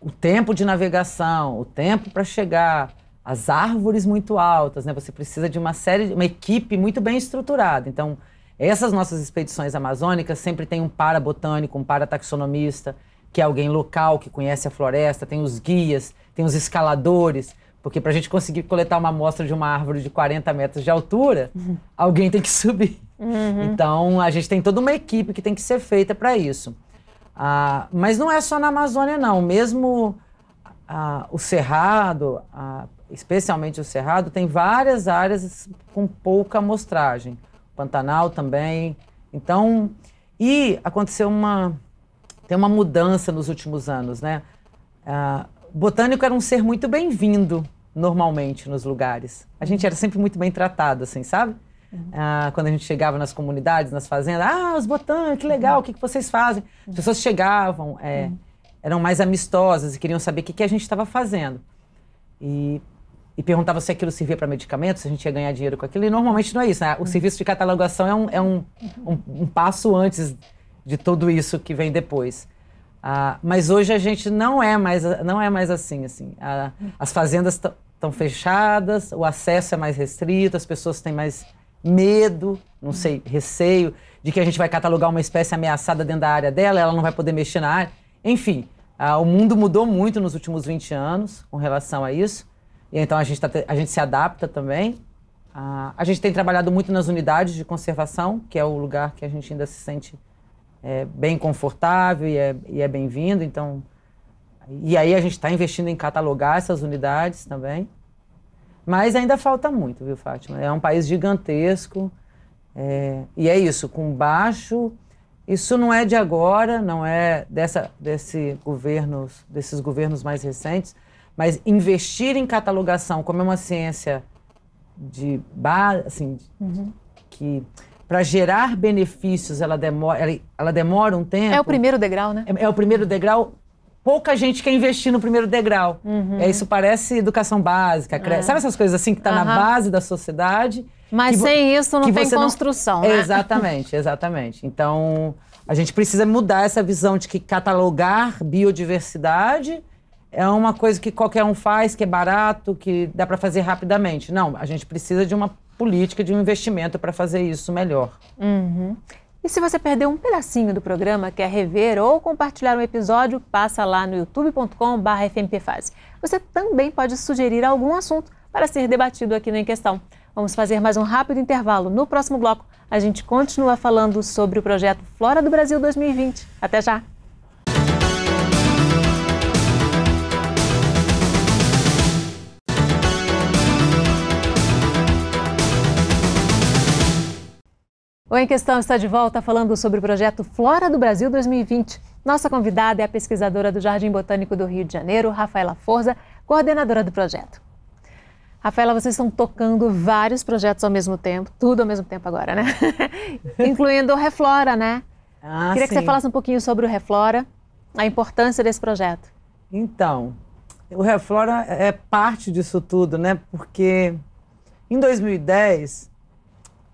o tempo de navegação, o tempo para chegar, as árvores muito altas, né? Você precisa de uma série, uma equipe muito bem estruturada. Então, essas nossas expedições amazônicas sempre tem um para botânico, um para taxonomista, que é alguém local que conhece a floresta, tem os guias, tem os escaladores, porque para a gente conseguir coletar uma amostra de uma árvore de 40 metros de altura, uhum. alguém tem que subir. Uhum. Então, a gente tem toda uma equipe que tem que ser feita para isso. Ah, mas não é só na Amazônia, não. Mesmo ah, o Cerrado, ah, especialmente o Cerrado, tem várias áreas com pouca amostragem. Pantanal também. Então, e aconteceu uma. Tem uma mudança nos últimos anos, né? Ah, botânico era um ser muito bem-vindo, normalmente, nos lugares. A gente era sempre muito bem tratado, assim, sabe? Uhum. Ah, quando a gente chegava nas comunidades, nas fazendas, ah, os botãs, que legal, o que, que vocês fazem? Uhum. As pessoas chegavam, é, uhum. eram mais amistosas e queriam saber o que, que a gente estava fazendo. E, e perguntava se aquilo servia para medicamento, se a gente ia ganhar dinheiro com aquilo. E normalmente não é isso. Né? O uhum. serviço de catalogação é, um, é um, uhum. um, um, passo antes de tudo isso que vem depois. Ah, mas hoje a gente não é mais, não é mais assim. assim. Ah, as fazendas estão fechadas, o acesso é mais restrito, as pessoas têm mais medo, não sei, receio de que a gente vai catalogar uma espécie ameaçada dentro da área dela, ela não vai poder mexer na área. Enfim, ah, o mundo mudou muito nos últimos 20 anos com relação a isso. E então a gente, tá, a gente se adapta também. Ah, a gente tem trabalhado muito nas unidades de conservação, que é o lugar que a gente ainda se sente é, bem confortável e é, e é bem-vindo. Então, e aí a gente está investindo em catalogar essas unidades também. Mas ainda falta muito, viu, Fátima? É um país gigantesco. É, e é isso, com baixo. Isso não é de agora, não é dessa, desse governos, desses governos mais recentes, mas investir em catalogação como é uma ciência de base, assim, uhum. que para gerar benefícios ela demora, ela, ela, demora um tempo. É o primeiro degrau, né? É, é o primeiro degrau pouca gente quer investir no primeiro degrau. Uhum. É, isso parece educação básica, cre... é. sabe essas coisas assim que está uhum. na base da sociedade. Mas sem isso não tem construção, não... né? Exatamente, exatamente. Então, a gente precisa mudar essa visão de que catalogar biodiversidade é uma coisa que qualquer um faz, que é barato, que dá para fazer rapidamente. Não, a gente precisa de uma política, de um investimento para fazer isso melhor. Uhum. E se você perdeu um pedacinho do programa, quer rever ou compartilhar um episódio, passa lá no youtube.com.br fmpfase. Você também pode sugerir algum assunto para ser debatido aqui no Em Questão. Vamos fazer mais um rápido intervalo. No próximo bloco, a gente continua falando sobre o projeto Flora do Brasil 2020. Até já! O Em Questão está de volta falando sobre o projeto Flora do Brasil 2020. Nossa convidada é a pesquisadora do Jardim Botânico do Rio de Janeiro, Rafaela Forza, coordenadora do projeto. Rafaela, vocês estão tocando vários projetos ao mesmo tempo, tudo ao mesmo tempo agora, né? Incluindo o Reflora, né? Ah, Queria sim. que você falasse um pouquinho sobre o Reflora, a importância desse projeto. Então, o Reflora é parte disso tudo, né? Porque em 2010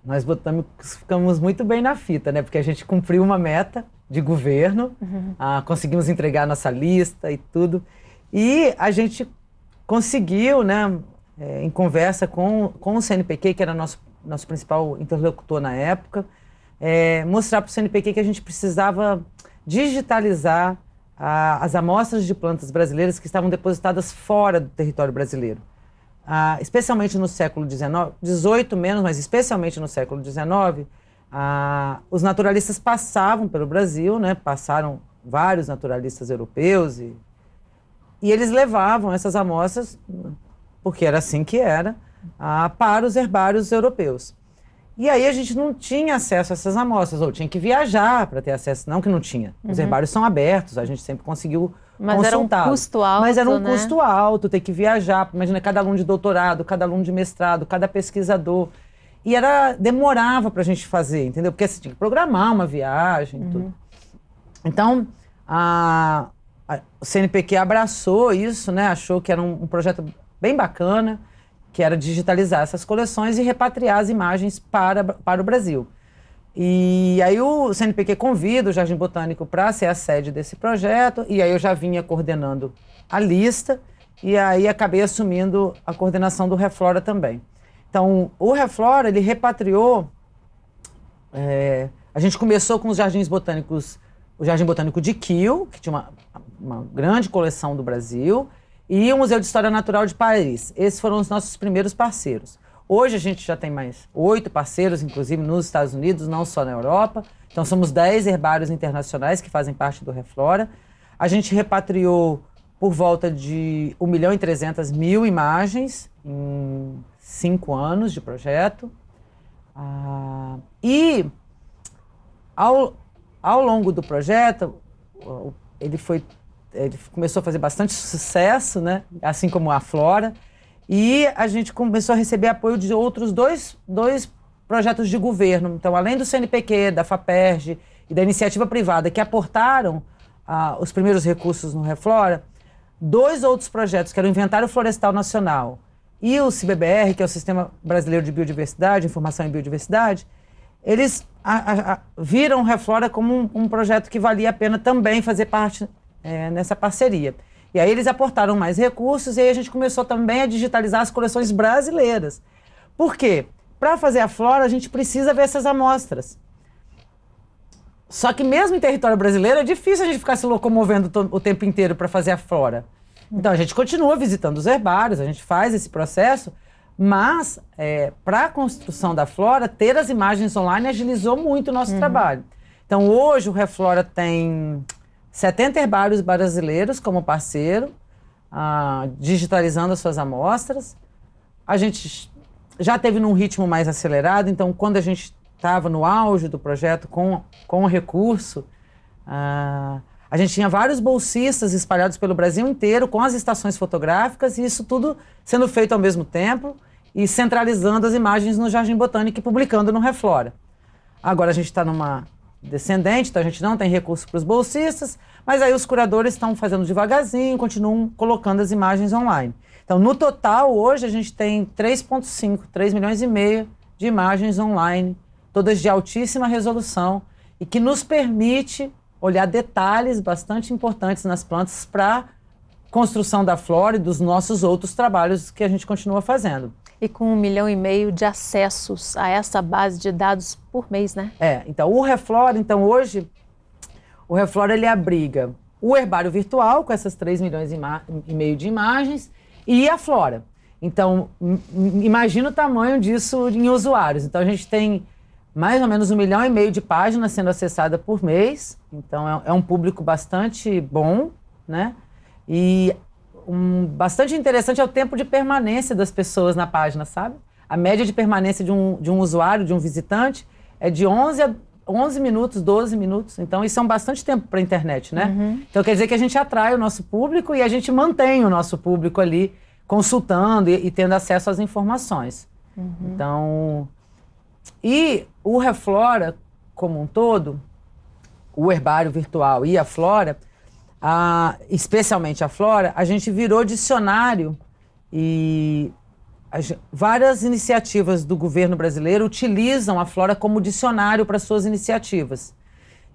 nós botamos, ficamos muito bem na fita, né? Porque a gente cumpriu uma meta de governo, uhum. ah, conseguimos entregar nossa lista e tudo. E a gente conseguiu, né, é, em conversa com, com o CNPq, que era nosso, nosso principal interlocutor na época, é, mostrar para o CNPq que a gente precisava digitalizar a, as amostras de plantas brasileiras que estavam depositadas fora do território brasileiro especialmente no século XIX, 18 menos, mas especialmente no século XIX, os naturalistas passavam pelo Brasil, né? passaram vários naturalistas europeus e, e eles levavam essas amostras, porque era assim que era, para os herbários europeus. E aí a gente não tinha acesso a essas amostras, ou tinha que viajar para ter acesso, não que não tinha. Os uhum. herbários são abertos, a gente sempre conseguiu mas consultado. era um custo alto. Mas era um né? custo alto, ter que viajar. Imagina cada aluno de doutorado, cada aluno de mestrado, cada pesquisador. E era demorava para a gente fazer, entendeu? Porque você tinha que programar uma viagem, uhum. tudo. Então, a, a, o CNPq abraçou isso, né? Achou que era um, um projeto bem bacana, que era digitalizar essas coleções e repatriar as imagens para, para o Brasil. E aí o CNPq convida o Jardim Botânico para ser a sede desse projeto, e aí eu já vinha coordenando a lista, e aí acabei assumindo a coordenação do Reflora também. Então, o Reflora, ele repatriou... É, a gente começou com os jardins botânicos, o Jardim Botânico de Kiel, que tinha uma, uma grande coleção do Brasil, e o Museu de História Natural de Paris. Esses foram os nossos primeiros parceiros. Hoje a gente já tem mais oito parceiros, inclusive nos Estados Unidos, não só na Europa. Então somos dez herbários internacionais que fazem parte do Reflora. A gente repatriou por volta de 1 milhão e 300 mil imagens em cinco anos de projeto. Ah, e ao, ao longo do projeto, ele foi ele começou a fazer bastante sucesso, né? assim como a Flora. E a gente começou a receber apoio de outros dois, dois projetos de governo. Então, além do CNPq, da FAPERJ e da iniciativa privada, que aportaram ah, os primeiros recursos no Reflora, dois outros projetos, que era o Inventário Florestal Nacional e o CBBR, que é o Sistema Brasileiro de Biodiversidade, Informação em Biodiversidade, eles a, a, viram o Reflora como um, um, projeto que valia a pena também fazer parte é, nessa parceria. E aí eles aportaram mais recursos e aí a gente começou também a digitalizar as coleções brasileiras. Por quê? Para fazer a flora, a gente precisa ver essas amostras. Só que mesmo em território brasileiro é difícil a gente ficar se locomovendo o tempo inteiro para fazer a flora. Então a gente continua visitando os herbários, a gente faz esse processo, mas é, para a construção da flora, ter as imagens online agilizou muito o nosso uhum. trabalho. Então hoje o Reflora tem 70 herbários brasileiros como parceiro, ah, digitalizando as suas amostras. A gente já teve num ritmo mais acelerado, então quando a gente estava no auge do projeto com, com o recurso, ah, a gente tinha vários bolsistas espalhados pelo Brasil inteiro com as estações fotográficas e isso tudo sendo feito ao mesmo tempo e centralizando as imagens no Jardim Botânico e publicando no Reflora. Agora a gente está numa descendente, então a gente não tem recurso para os bolsistas, mas aí os curadores estão fazendo devagarzinho, continuam colocando as imagens online. Então, no total, hoje a gente tem 3,5, 3 milhões e meio de imagens online, todas de altíssima resolução, e que nos permite olhar detalhes bastante importantes nas plantas para construção da flora e dos nossos outros trabalhos que a gente continua fazendo e com um milhão e meio de acessos a essa base de dados por mês, né? É, então o Reflora, então hoje, o Reflora ele abriga o herbário virtual com essas 3 milhões e meio de imagens e a flora. Então, imagina o tamanho disso em usuários. Então, a gente tem mais ou menos um milhão e meio de páginas sendo acessada por mês. Então, é, é um público bastante bom, né? E um, bastante interessante é o tempo de permanência das pessoas na página, sabe? A média de permanência de um, de um usuário, de um visitante, é de 11 a 11 minutos, 12 minutos. Então, isso é um bastante tempo para a internet, né? Uhum. Então, quer dizer que a gente atrai o nosso público e a gente mantém o nosso público ali consultando e, e tendo acesso às informações. Uhum. Então. E o Reflora, como um todo, o herbário virtual e a flora, a, especialmente a Flora, a gente virou dicionário e as, várias iniciativas do governo brasileiro utilizam a Flora como dicionário para suas iniciativas.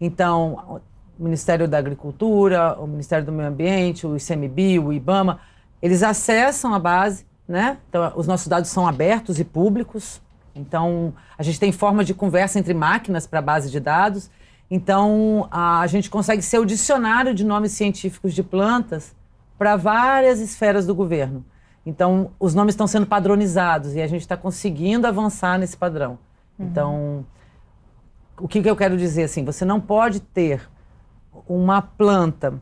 Então, o Ministério da Agricultura, o Ministério do Meio Ambiente, o ICMBio, o IBAMA, eles acessam a base, né? Então, os nossos dados são abertos e públicos. Então, a gente tem forma de conversa entre máquinas para a base de dados. Então, a gente consegue ser o dicionário de nomes científicos de plantas para várias esferas do governo. Então, os nomes estão sendo padronizados e a gente está conseguindo avançar nesse padrão. Uhum. Então, o que, que eu quero dizer assim? Você não pode ter uma planta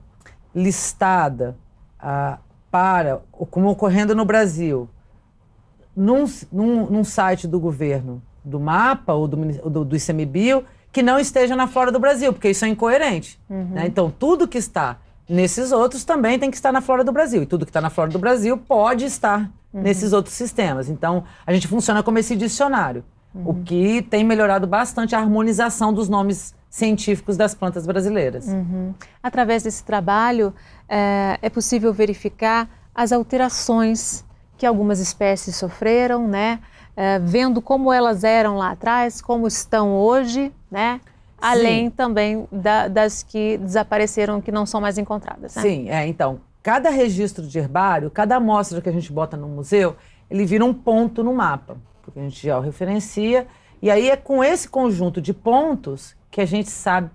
listada ah, para, como ocorrendo no Brasil, num, num, num, site do governo, do mapa ou do, do, do ICMBio, que não esteja na flora do Brasil, porque isso é incoerente. Né? Uhum. Né? Então, tudo que está nesses outros também tem que estar na flora do Brasil. E tudo que está na flora do Brasil pode estar uhum. nesses outros sistemas. Então, a gente funciona como esse dicionário, uhum. o que tem melhorado bastante a harmonização dos nomes científicos das plantas brasileiras. Uhum. Através desse trabalho, é, é possível verificar as alterações que algumas espécies sofreram, né? é, vendo como elas eram lá atrás, como estão hoje, né? Além também da, das que desapareceram, que não são mais encontradas. Né? Sim, é, então, cada registro de herbário, cada amostra que a gente bota no museu, ele vira um ponto no mapa, porque a gente já o referencia. E aí é com esse conjunto de pontos que a gente sabe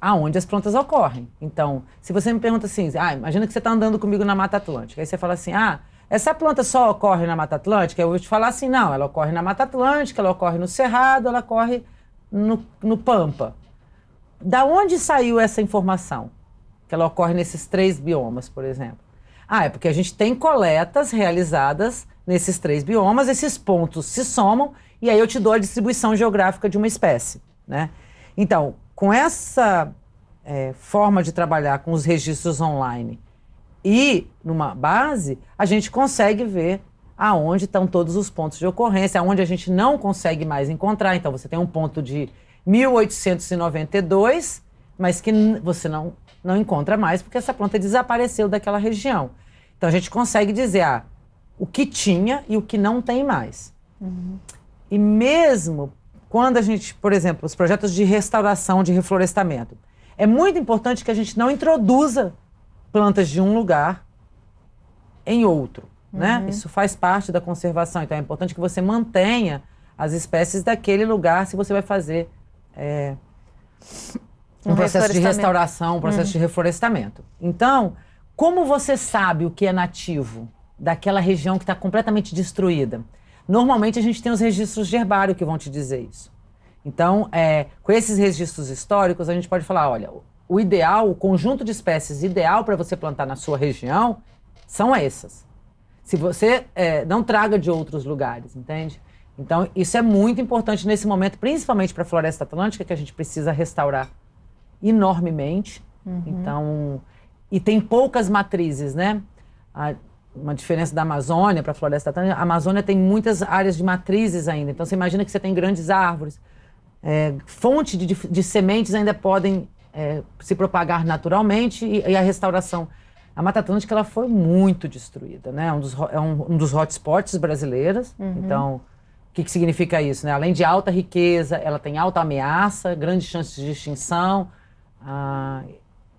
aonde as plantas ocorrem. Então, se você me pergunta assim, ah, imagina que você está andando comigo na Mata Atlântica, aí você fala assim, ah, essa planta só ocorre na Mata Atlântica? Eu vou te falar assim, não, ela ocorre na Mata Atlântica, ela ocorre no Cerrado, ela ocorre no, no Pampa. Da onde saiu essa informação? Que ela ocorre nesses três biomas, por exemplo. Ah, é porque a gente tem coletas realizadas nesses três biomas, esses pontos se somam e aí eu te dou a distribuição geográfica de uma espécie, né? Então, com essa é, forma de trabalhar com os registros online, e numa base, a gente consegue ver aonde estão todos os pontos de ocorrência, aonde a gente não consegue mais encontrar. Então você tem um ponto de 1892, mas que você não, não encontra mais porque essa planta desapareceu daquela região. Então a gente consegue dizer ah, o que tinha e o que não tem mais. Uhum. E mesmo quando a gente, por exemplo, os projetos de restauração, de reflorestamento, é muito importante que a gente não introduza plantas de um lugar em outro, né? uhum. né? Isso faz parte da conservação. Então é importante que você mantenha as espécies daquele lugar se você vai fazer é, um, um, processo de restauração, um processo uhum. de reflorestamento. Então, como você sabe o que é nativo daquela região que está completamente destruída? Normalmente a gente tem os registros de herbário que vão te dizer isso. Então, é, com esses registros históricos, a gente pode falar: olha, o ideal, o conjunto de espécies ideal para você plantar na sua região são essas. Se você é, não traga de outros lugares, entende? Então, isso é muito importante nesse momento, principalmente para a floresta atlântica, que a gente precisa restaurar enormemente. Uhum. Então, e tem poucas matrizes, né? A, uma diferença da Amazônia para a floresta atlântica, a Amazônia tem muitas áreas de matrizes ainda. Então, você imagina que você tem grandes árvores. É, fonte de, de, de sementes ainda podem é, se propagar naturalmente e, e, a restauração. A Mata Atlântica ela foi muito destruída, né? É um dos, é um, um dos hotspots brasileiros. Uhum. Então, o que, que, significa isso? Né? Além de alta riqueza, ela tem alta ameaça, grandes chances de extinção. Ah,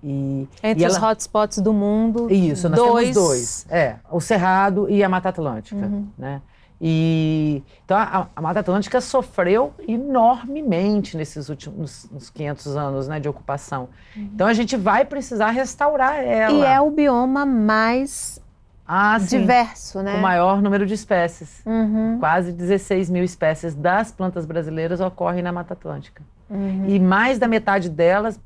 e, Entre e os hotspots do mundo. Isso, nós dois. temos dois. É, o Cerrado e a Mata Atlântica. Uhum. Né? E, então, a, a, Mata Atlântica sofreu enormemente nesses últimos nos 500 anos né, de ocupação. Uhum. Então, a gente vai precisar restaurar ela. E é o bioma mais ah, diverso, sim. né? O maior número de espécies. Uhum. Quase 16 mil espécies das plantas brasileiras ocorrem na Mata Atlântica. Uhum. E mais da metade delas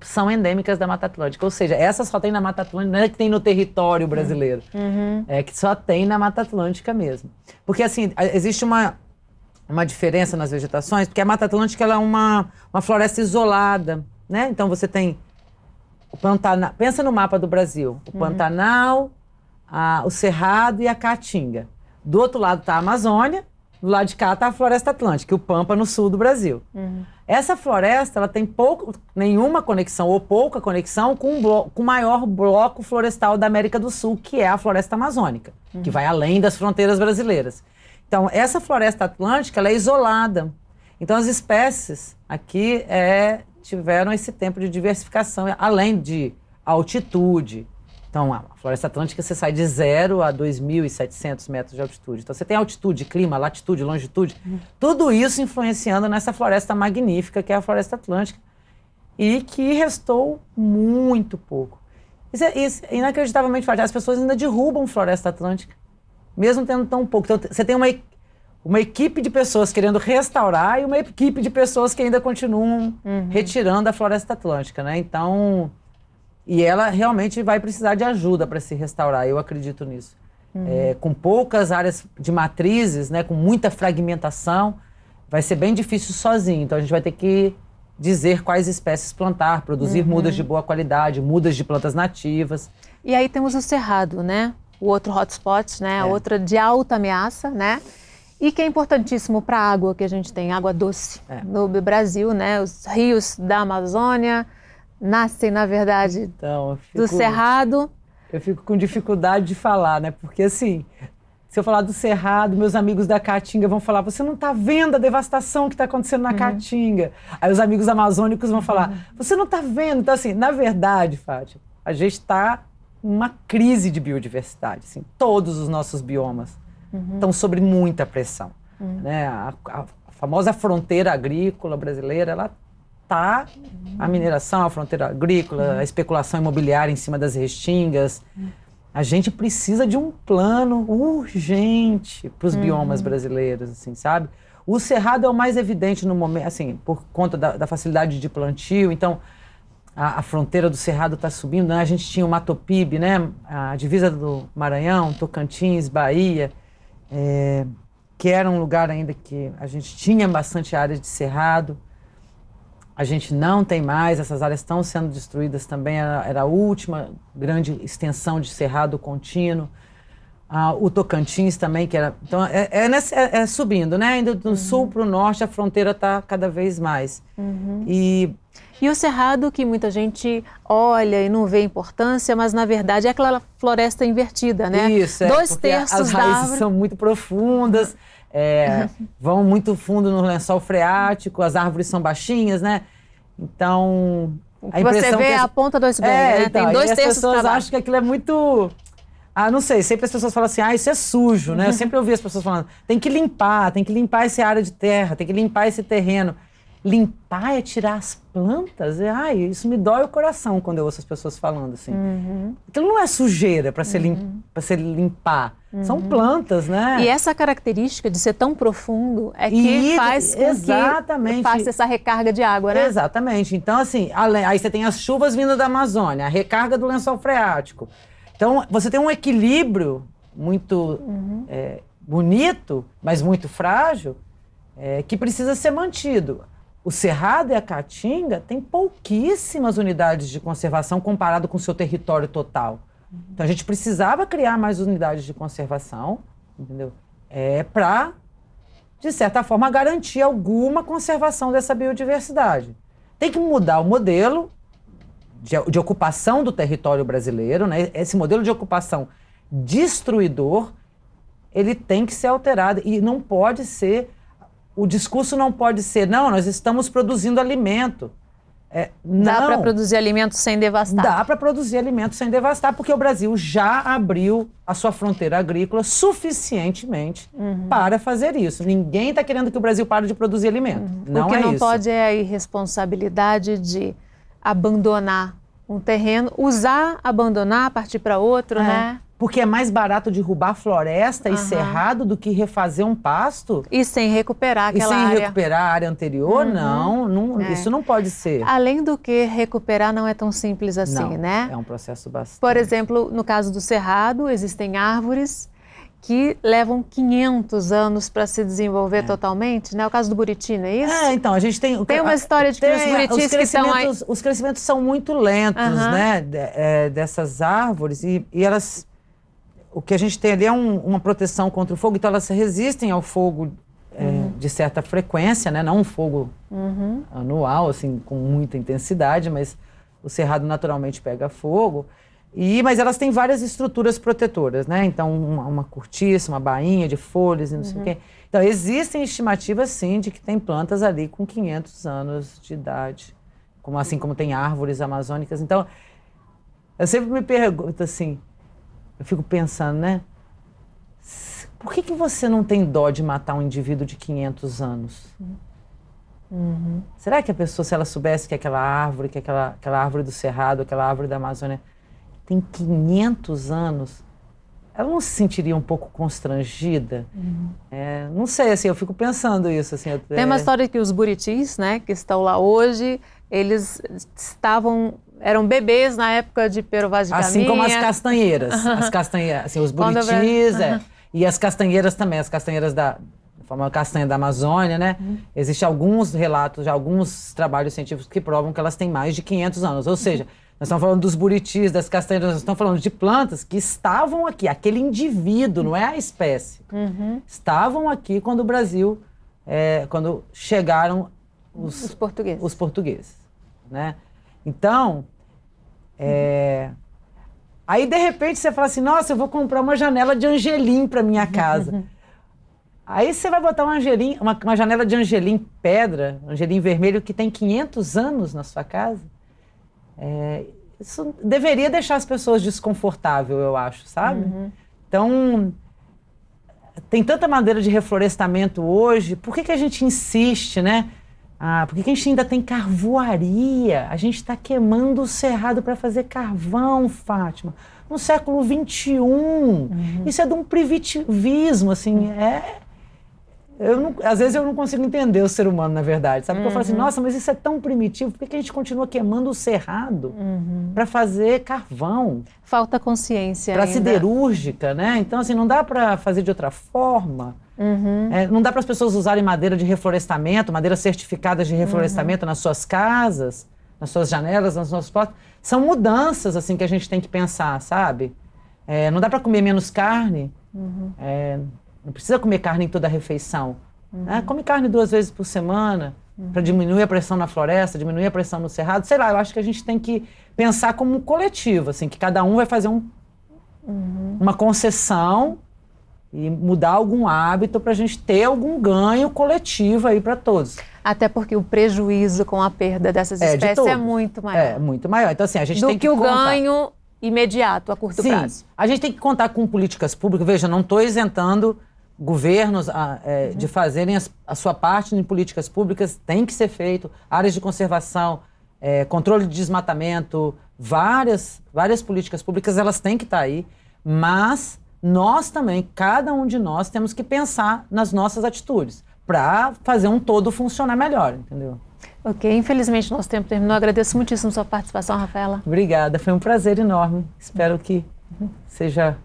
são endêmicas da Mata Atlântica. Ou seja, essa só tem na Mata Atlântica, não é que tem no território brasileiro. Uhum. É que só tem na Mata Atlântica mesmo. Porque, assim, existe uma, uma diferença nas vegetações, porque a Mata Atlântica é uma, uma floresta isolada, né? Então você tem o Pantanal. Pensa no mapa do Brasil: o uhum. Pantanal, a, o Cerrado e a Caatinga. Do outro lado está a Amazônia, do lado de cá está a floresta atlântica, é o Pampa no sul do Brasil. Uhum. Essa floresta ela tem pouco, nenhuma conexão ou pouca conexão com, um o maior bloco florestal da América do Sul, que é a floresta amazônica, uhum. que vai além das fronteiras brasileiras. Então, essa floresta atlântica ela é isolada. Então, as espécies aqui é, tiveram esse tempo de diversificação, além de altitude, então, a floresta atlântica, você sai de 0 a 2.700 metros de altitude. Então, você tem altitude, clima, latitude, longitude, uhum. tudo isso influenciando nessa floresta magnífica que é a floresta atlântica e que restou muito pouco. Isso é, isso é inacreditavelmente forte. As pessoas ainda derrubam floresta atlântica, mesmo tendo tão pouco. Então, você tem uma, uma equipe de pessoas querendo restaurar e uma equipe de pessoas que ainda continuam uhum. retirando a floresta atlântica, né? Então... E ela realmente vai precisar de ajuda para se restaurar, eu acredito nisso. Uhum. É, com poucas áreas de matrizes, né, com muita fragmentação, vai ser bem difícil sozinho. Então a gente vai ter que dizer quais espécies plantar, produzir uhum. mudas de boa qualidade, mudas de plantas nativas. E aí temos o cerrado, né? O outro hotspot, né? É. Outra de alta ameaça, né? E que é importantíssimo para a água que a gente tem, água doce é. no Brasil, né? Os rios da Amazônia, nascem, na verdade, então, fico, do Cerrado? Eu fico com dificuldade de falar, né? Porque assim, se eu falar do Cerrado, meus amigos da Caatinga vão falar: você não está vendo a devastação que está acontecendo na uhum. Caatinga. Aí os amigos amazônicos vão falar: uhum. você não está vendo. Então, assim, na verdade, Fátima, a gente está uma crise de biodiversidade. Assim, todos os nossos biomas uhum. estão sob muita pressão. Uhum. Né? A, a, famosa fronteira agrícola brasileira, ela tá a mineração, a fronteira agrícola, a especulação imobiliária em cima das restingas. A gente precisa de um plano urgente para os uhum. biomas brasileiros, assim, sabe? O cerrado é o mais evidente no momento, assim, por conta da, da facilidade de plantio. Então, a, a fronteira do cerrado está subindo. Né? A gente tinha o Matopibe, né? A divisa do Maranhão, Tocantins, Bahia, é, que era um lugar ainda que a gente tinha bastante área de cerrado. A gente não tem mais, essas áreas estão sendo destruídas também, era, era a última grande extensão de cerrado contínuo. Ah, o Tocantins também, que era. Então, é, é, é, é subindo, né? Indo do uhum. sul para o norte, a fronteira está cada vez mais. Uhum. E. E o cerrado que muita gente olha e não vê importância, mas na verdade é aquela floresta invertida, né? Isso, é, Dois terços as raízes da árvore... são muito profundas é, vão muito fundo no lençol freático, as árvores são baixinhas, né? Então. A impressão você vê que é a ponta do iceberg, é, né? Então, Tem dois terços. As pessoas acham que aquilo é muito. Ah, não sei, sempre as pessoas falam assim, ah, isso é sujo, né? Eu sempre ouvi as pessoas falando, tem que limpar, tem que limpar essa área de terra, tem que limpar esse terreno limpar é tirar as plantas. É, ai, isso me dói o coração quando eu ouço as pessoas falando assim. Uhum. Então, não é sujeira para ser, lim... uhum. ser limpar. Uhum. São plantas, né? E essa característica de ser tão profundo é que e, faz com exatamente. que faça essa recarga de água, né? Exatamente. Então, assim, aí você tem as chuvas vindo da Amazônia, a recarga do lençol freático. Então, você tem um equilíbrio muito uhum. é, bonito, mas muito frágil, é, que precisa ser mantido. O Cerrado e a Caatinga têm pouquíssimas unidades de conservação comparado com o seu território total. Então a gente precisava criar mais unidades de conservação, entendeu? É para de certa forma garantir alguma conservação dessa biodiversidade. Tem que mudar o modelo de, de ocupação do território brasileiro, né? Esse modelo de ocupação destruidor, ele tem que ser alterado e não pode ser o discurso não pode ser, não, nós estamos produzindo alimento. É, Dá para produzir alimento sem devastar. Dá para produzir alimento sem devastar, porque o Brasil já abriu a sua fronteira agrícola suficientemente uhum. para fazer isso. Ninguém está querendo que o Brasil pare de produzir alimento. Uhum. Não o que é não isso. pode é a irresponsabilidade de abandonar um terreno, usar, abandonar, partir para outro, é. né? Porque é mais barato derrubar floresta uhum. e cerrado do que refazer um pasto. E sem recuperar aquela área. E sem área. recuperar a área anterior, uhum. não. não é. Isso não pode ser. Além do que, recuperar não é tão simples assim, não, né? É um processo bastante. Por exemplo, no caso do cerrado, existem árvores que levam 500 anos para se desenvolver é. totalmente, né? É o caso do Buriti, não é isso? É, então, a gente tem... Tem uma história de que tem, os Buritis é, os que estão aí... Os crescimentos são muito lentos, uhum. né? De, é, dessas árvores e, e elas o que a gente tem ali é um, uma proteção contra o fogo, então elas resistem ao fogo é, uhum. é, de certa frequência, né? não um fogo uhum. anual, assim, com muita intensidade, mas o cerrado naturalmente pega fogo. E, mas elas têm várias estruturas protetoras, né? Então, uma, uma cortiça, uma bainha de folhas e não uhum. sei o uhum. quê. Então, existem estimativas, sim, de que tem plantas ali com 500 anos de idade, como, assim como tem árvores amazônicas. Então, eu sempre me pergunto assim, eu fico pensando, né? Por que, que você não tem dó de matar um indivíduo de 500 anos? Uhum. Será que a pessoa, se ela soubesse que aquela árvore, que aquela, aquela árvore do Cerrado, aquela árvore da Amazônia tem 500 anos, ela não se sentiria um pouco constrangida? Uhum. É, não sei, assim, eu fico pensando isso. Assim, até... Tem uma história que os buritis, né, que estão lá hoje, eles estavam eram bebês na época de Perovaz de Assim como as castanheiras. as castanheiras, assim, os buritis eu... é, e as castanheiras também, as castanheiras da forma castanha da Amazônia, né? Uhum. Existem alguns relatos, alguns trabalhos científicos que provam que elas têm mais de 500 anos. Ou seja, uhum. nós estamos falando dos buritis, das castanheiras, nós estamos falando de plantas que estavam aqui, aquele indivíduo, não é a espécie. Uhum. Estavam aqui quando o Brasil, é, quando chegaram os, os portugueses. Os portugueses, né? Então, é... aí de repente você fala assim: nossa, eu vou comprar uma janela de angelim para minha casa. Aí você vai botar um angelim, uma, uma, janela de angelim pedra, angelim vermelho, que tem 500 anos na sua casa. É, isso deveria deixar as pessoas desconfortáveis, eu acho, sabe? Uhum. Então, tem tanta madeira de reflorestamento hoje, por que, que a gente insiste, né? Ah, porque a gente ainda tem carvoaria. A gente está queimando o cerrado para fazer carvão, Fátima. No século XXI. Uhum. Isso é de um primitivismo, assim, é... Eu não, às vezes eu não consigo entender o ser humano, na verdade. Sabe? Porque uhum. eu falo assim, uhum. nossa, mas isso é tão primitivo, por que, que a gente continua queimando o cerrado uhum. para fazer carvão? Falta consciência. Para siderúrgica, né? Então, assim, não dá para fazer de outra forma. Uhum. É, não dá para as pessoas usarem madeira de reflorestamento, madeira certificada de reflorestamento uhum. nas suas casas, nas suas janelas, nas suas portas. São mudanças assim que a gente tem que pensar, sabe? É, não dá para comer menos carne. Uhum. É, não precisa comer carne em toda a refeição. Né? Uhum. Come carne duas vezes por semana uhum. para diminuir a pressão na floresta, diminuir a pressão no cerrado. Sei lá, eu acho que a gente tem que pensar como um coletivo, assim, que cada um vai fazer um, uhum. uma concessão e mudar algum hábito para a gente ter algum ganho coletivo aí para todos. Até porque o prejuízo com a perda dessas é, espécies de é muito é, maior. É, muito maior. Então, assim, a gente Do tem que. Do que o contar. ganho imediato, a curto Sim, prazo. A gente tem que contar com políticas públicas. Veja, não estou isentando governos a, ah, é, uhum. de fazerem as, a sua parte em políticas públicas, tem que ser feito. Áreas de conservação, é, controle de desmatamento, várias, várias políticas públicas, elas têm que estar tá aí. Mas nós também, cada um de nós, temos que pensar nas nossas atitudes para fazer um todo funcionar melhor, entendeu? Ok, infelizmente nosso tempo terminou. Agradeço muitíssimo sua participação, Rafaela. Obrigada, foi um prazer enorme. Espero que seja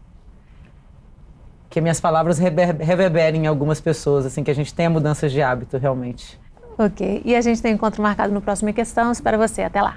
que minhas palavras reverberem em algumas pessoas, assim, que a gente tenha mudanças de hábito realmente. Ok, e a gente tem encontro marcado no próximo Questão. Espero você. Até lá.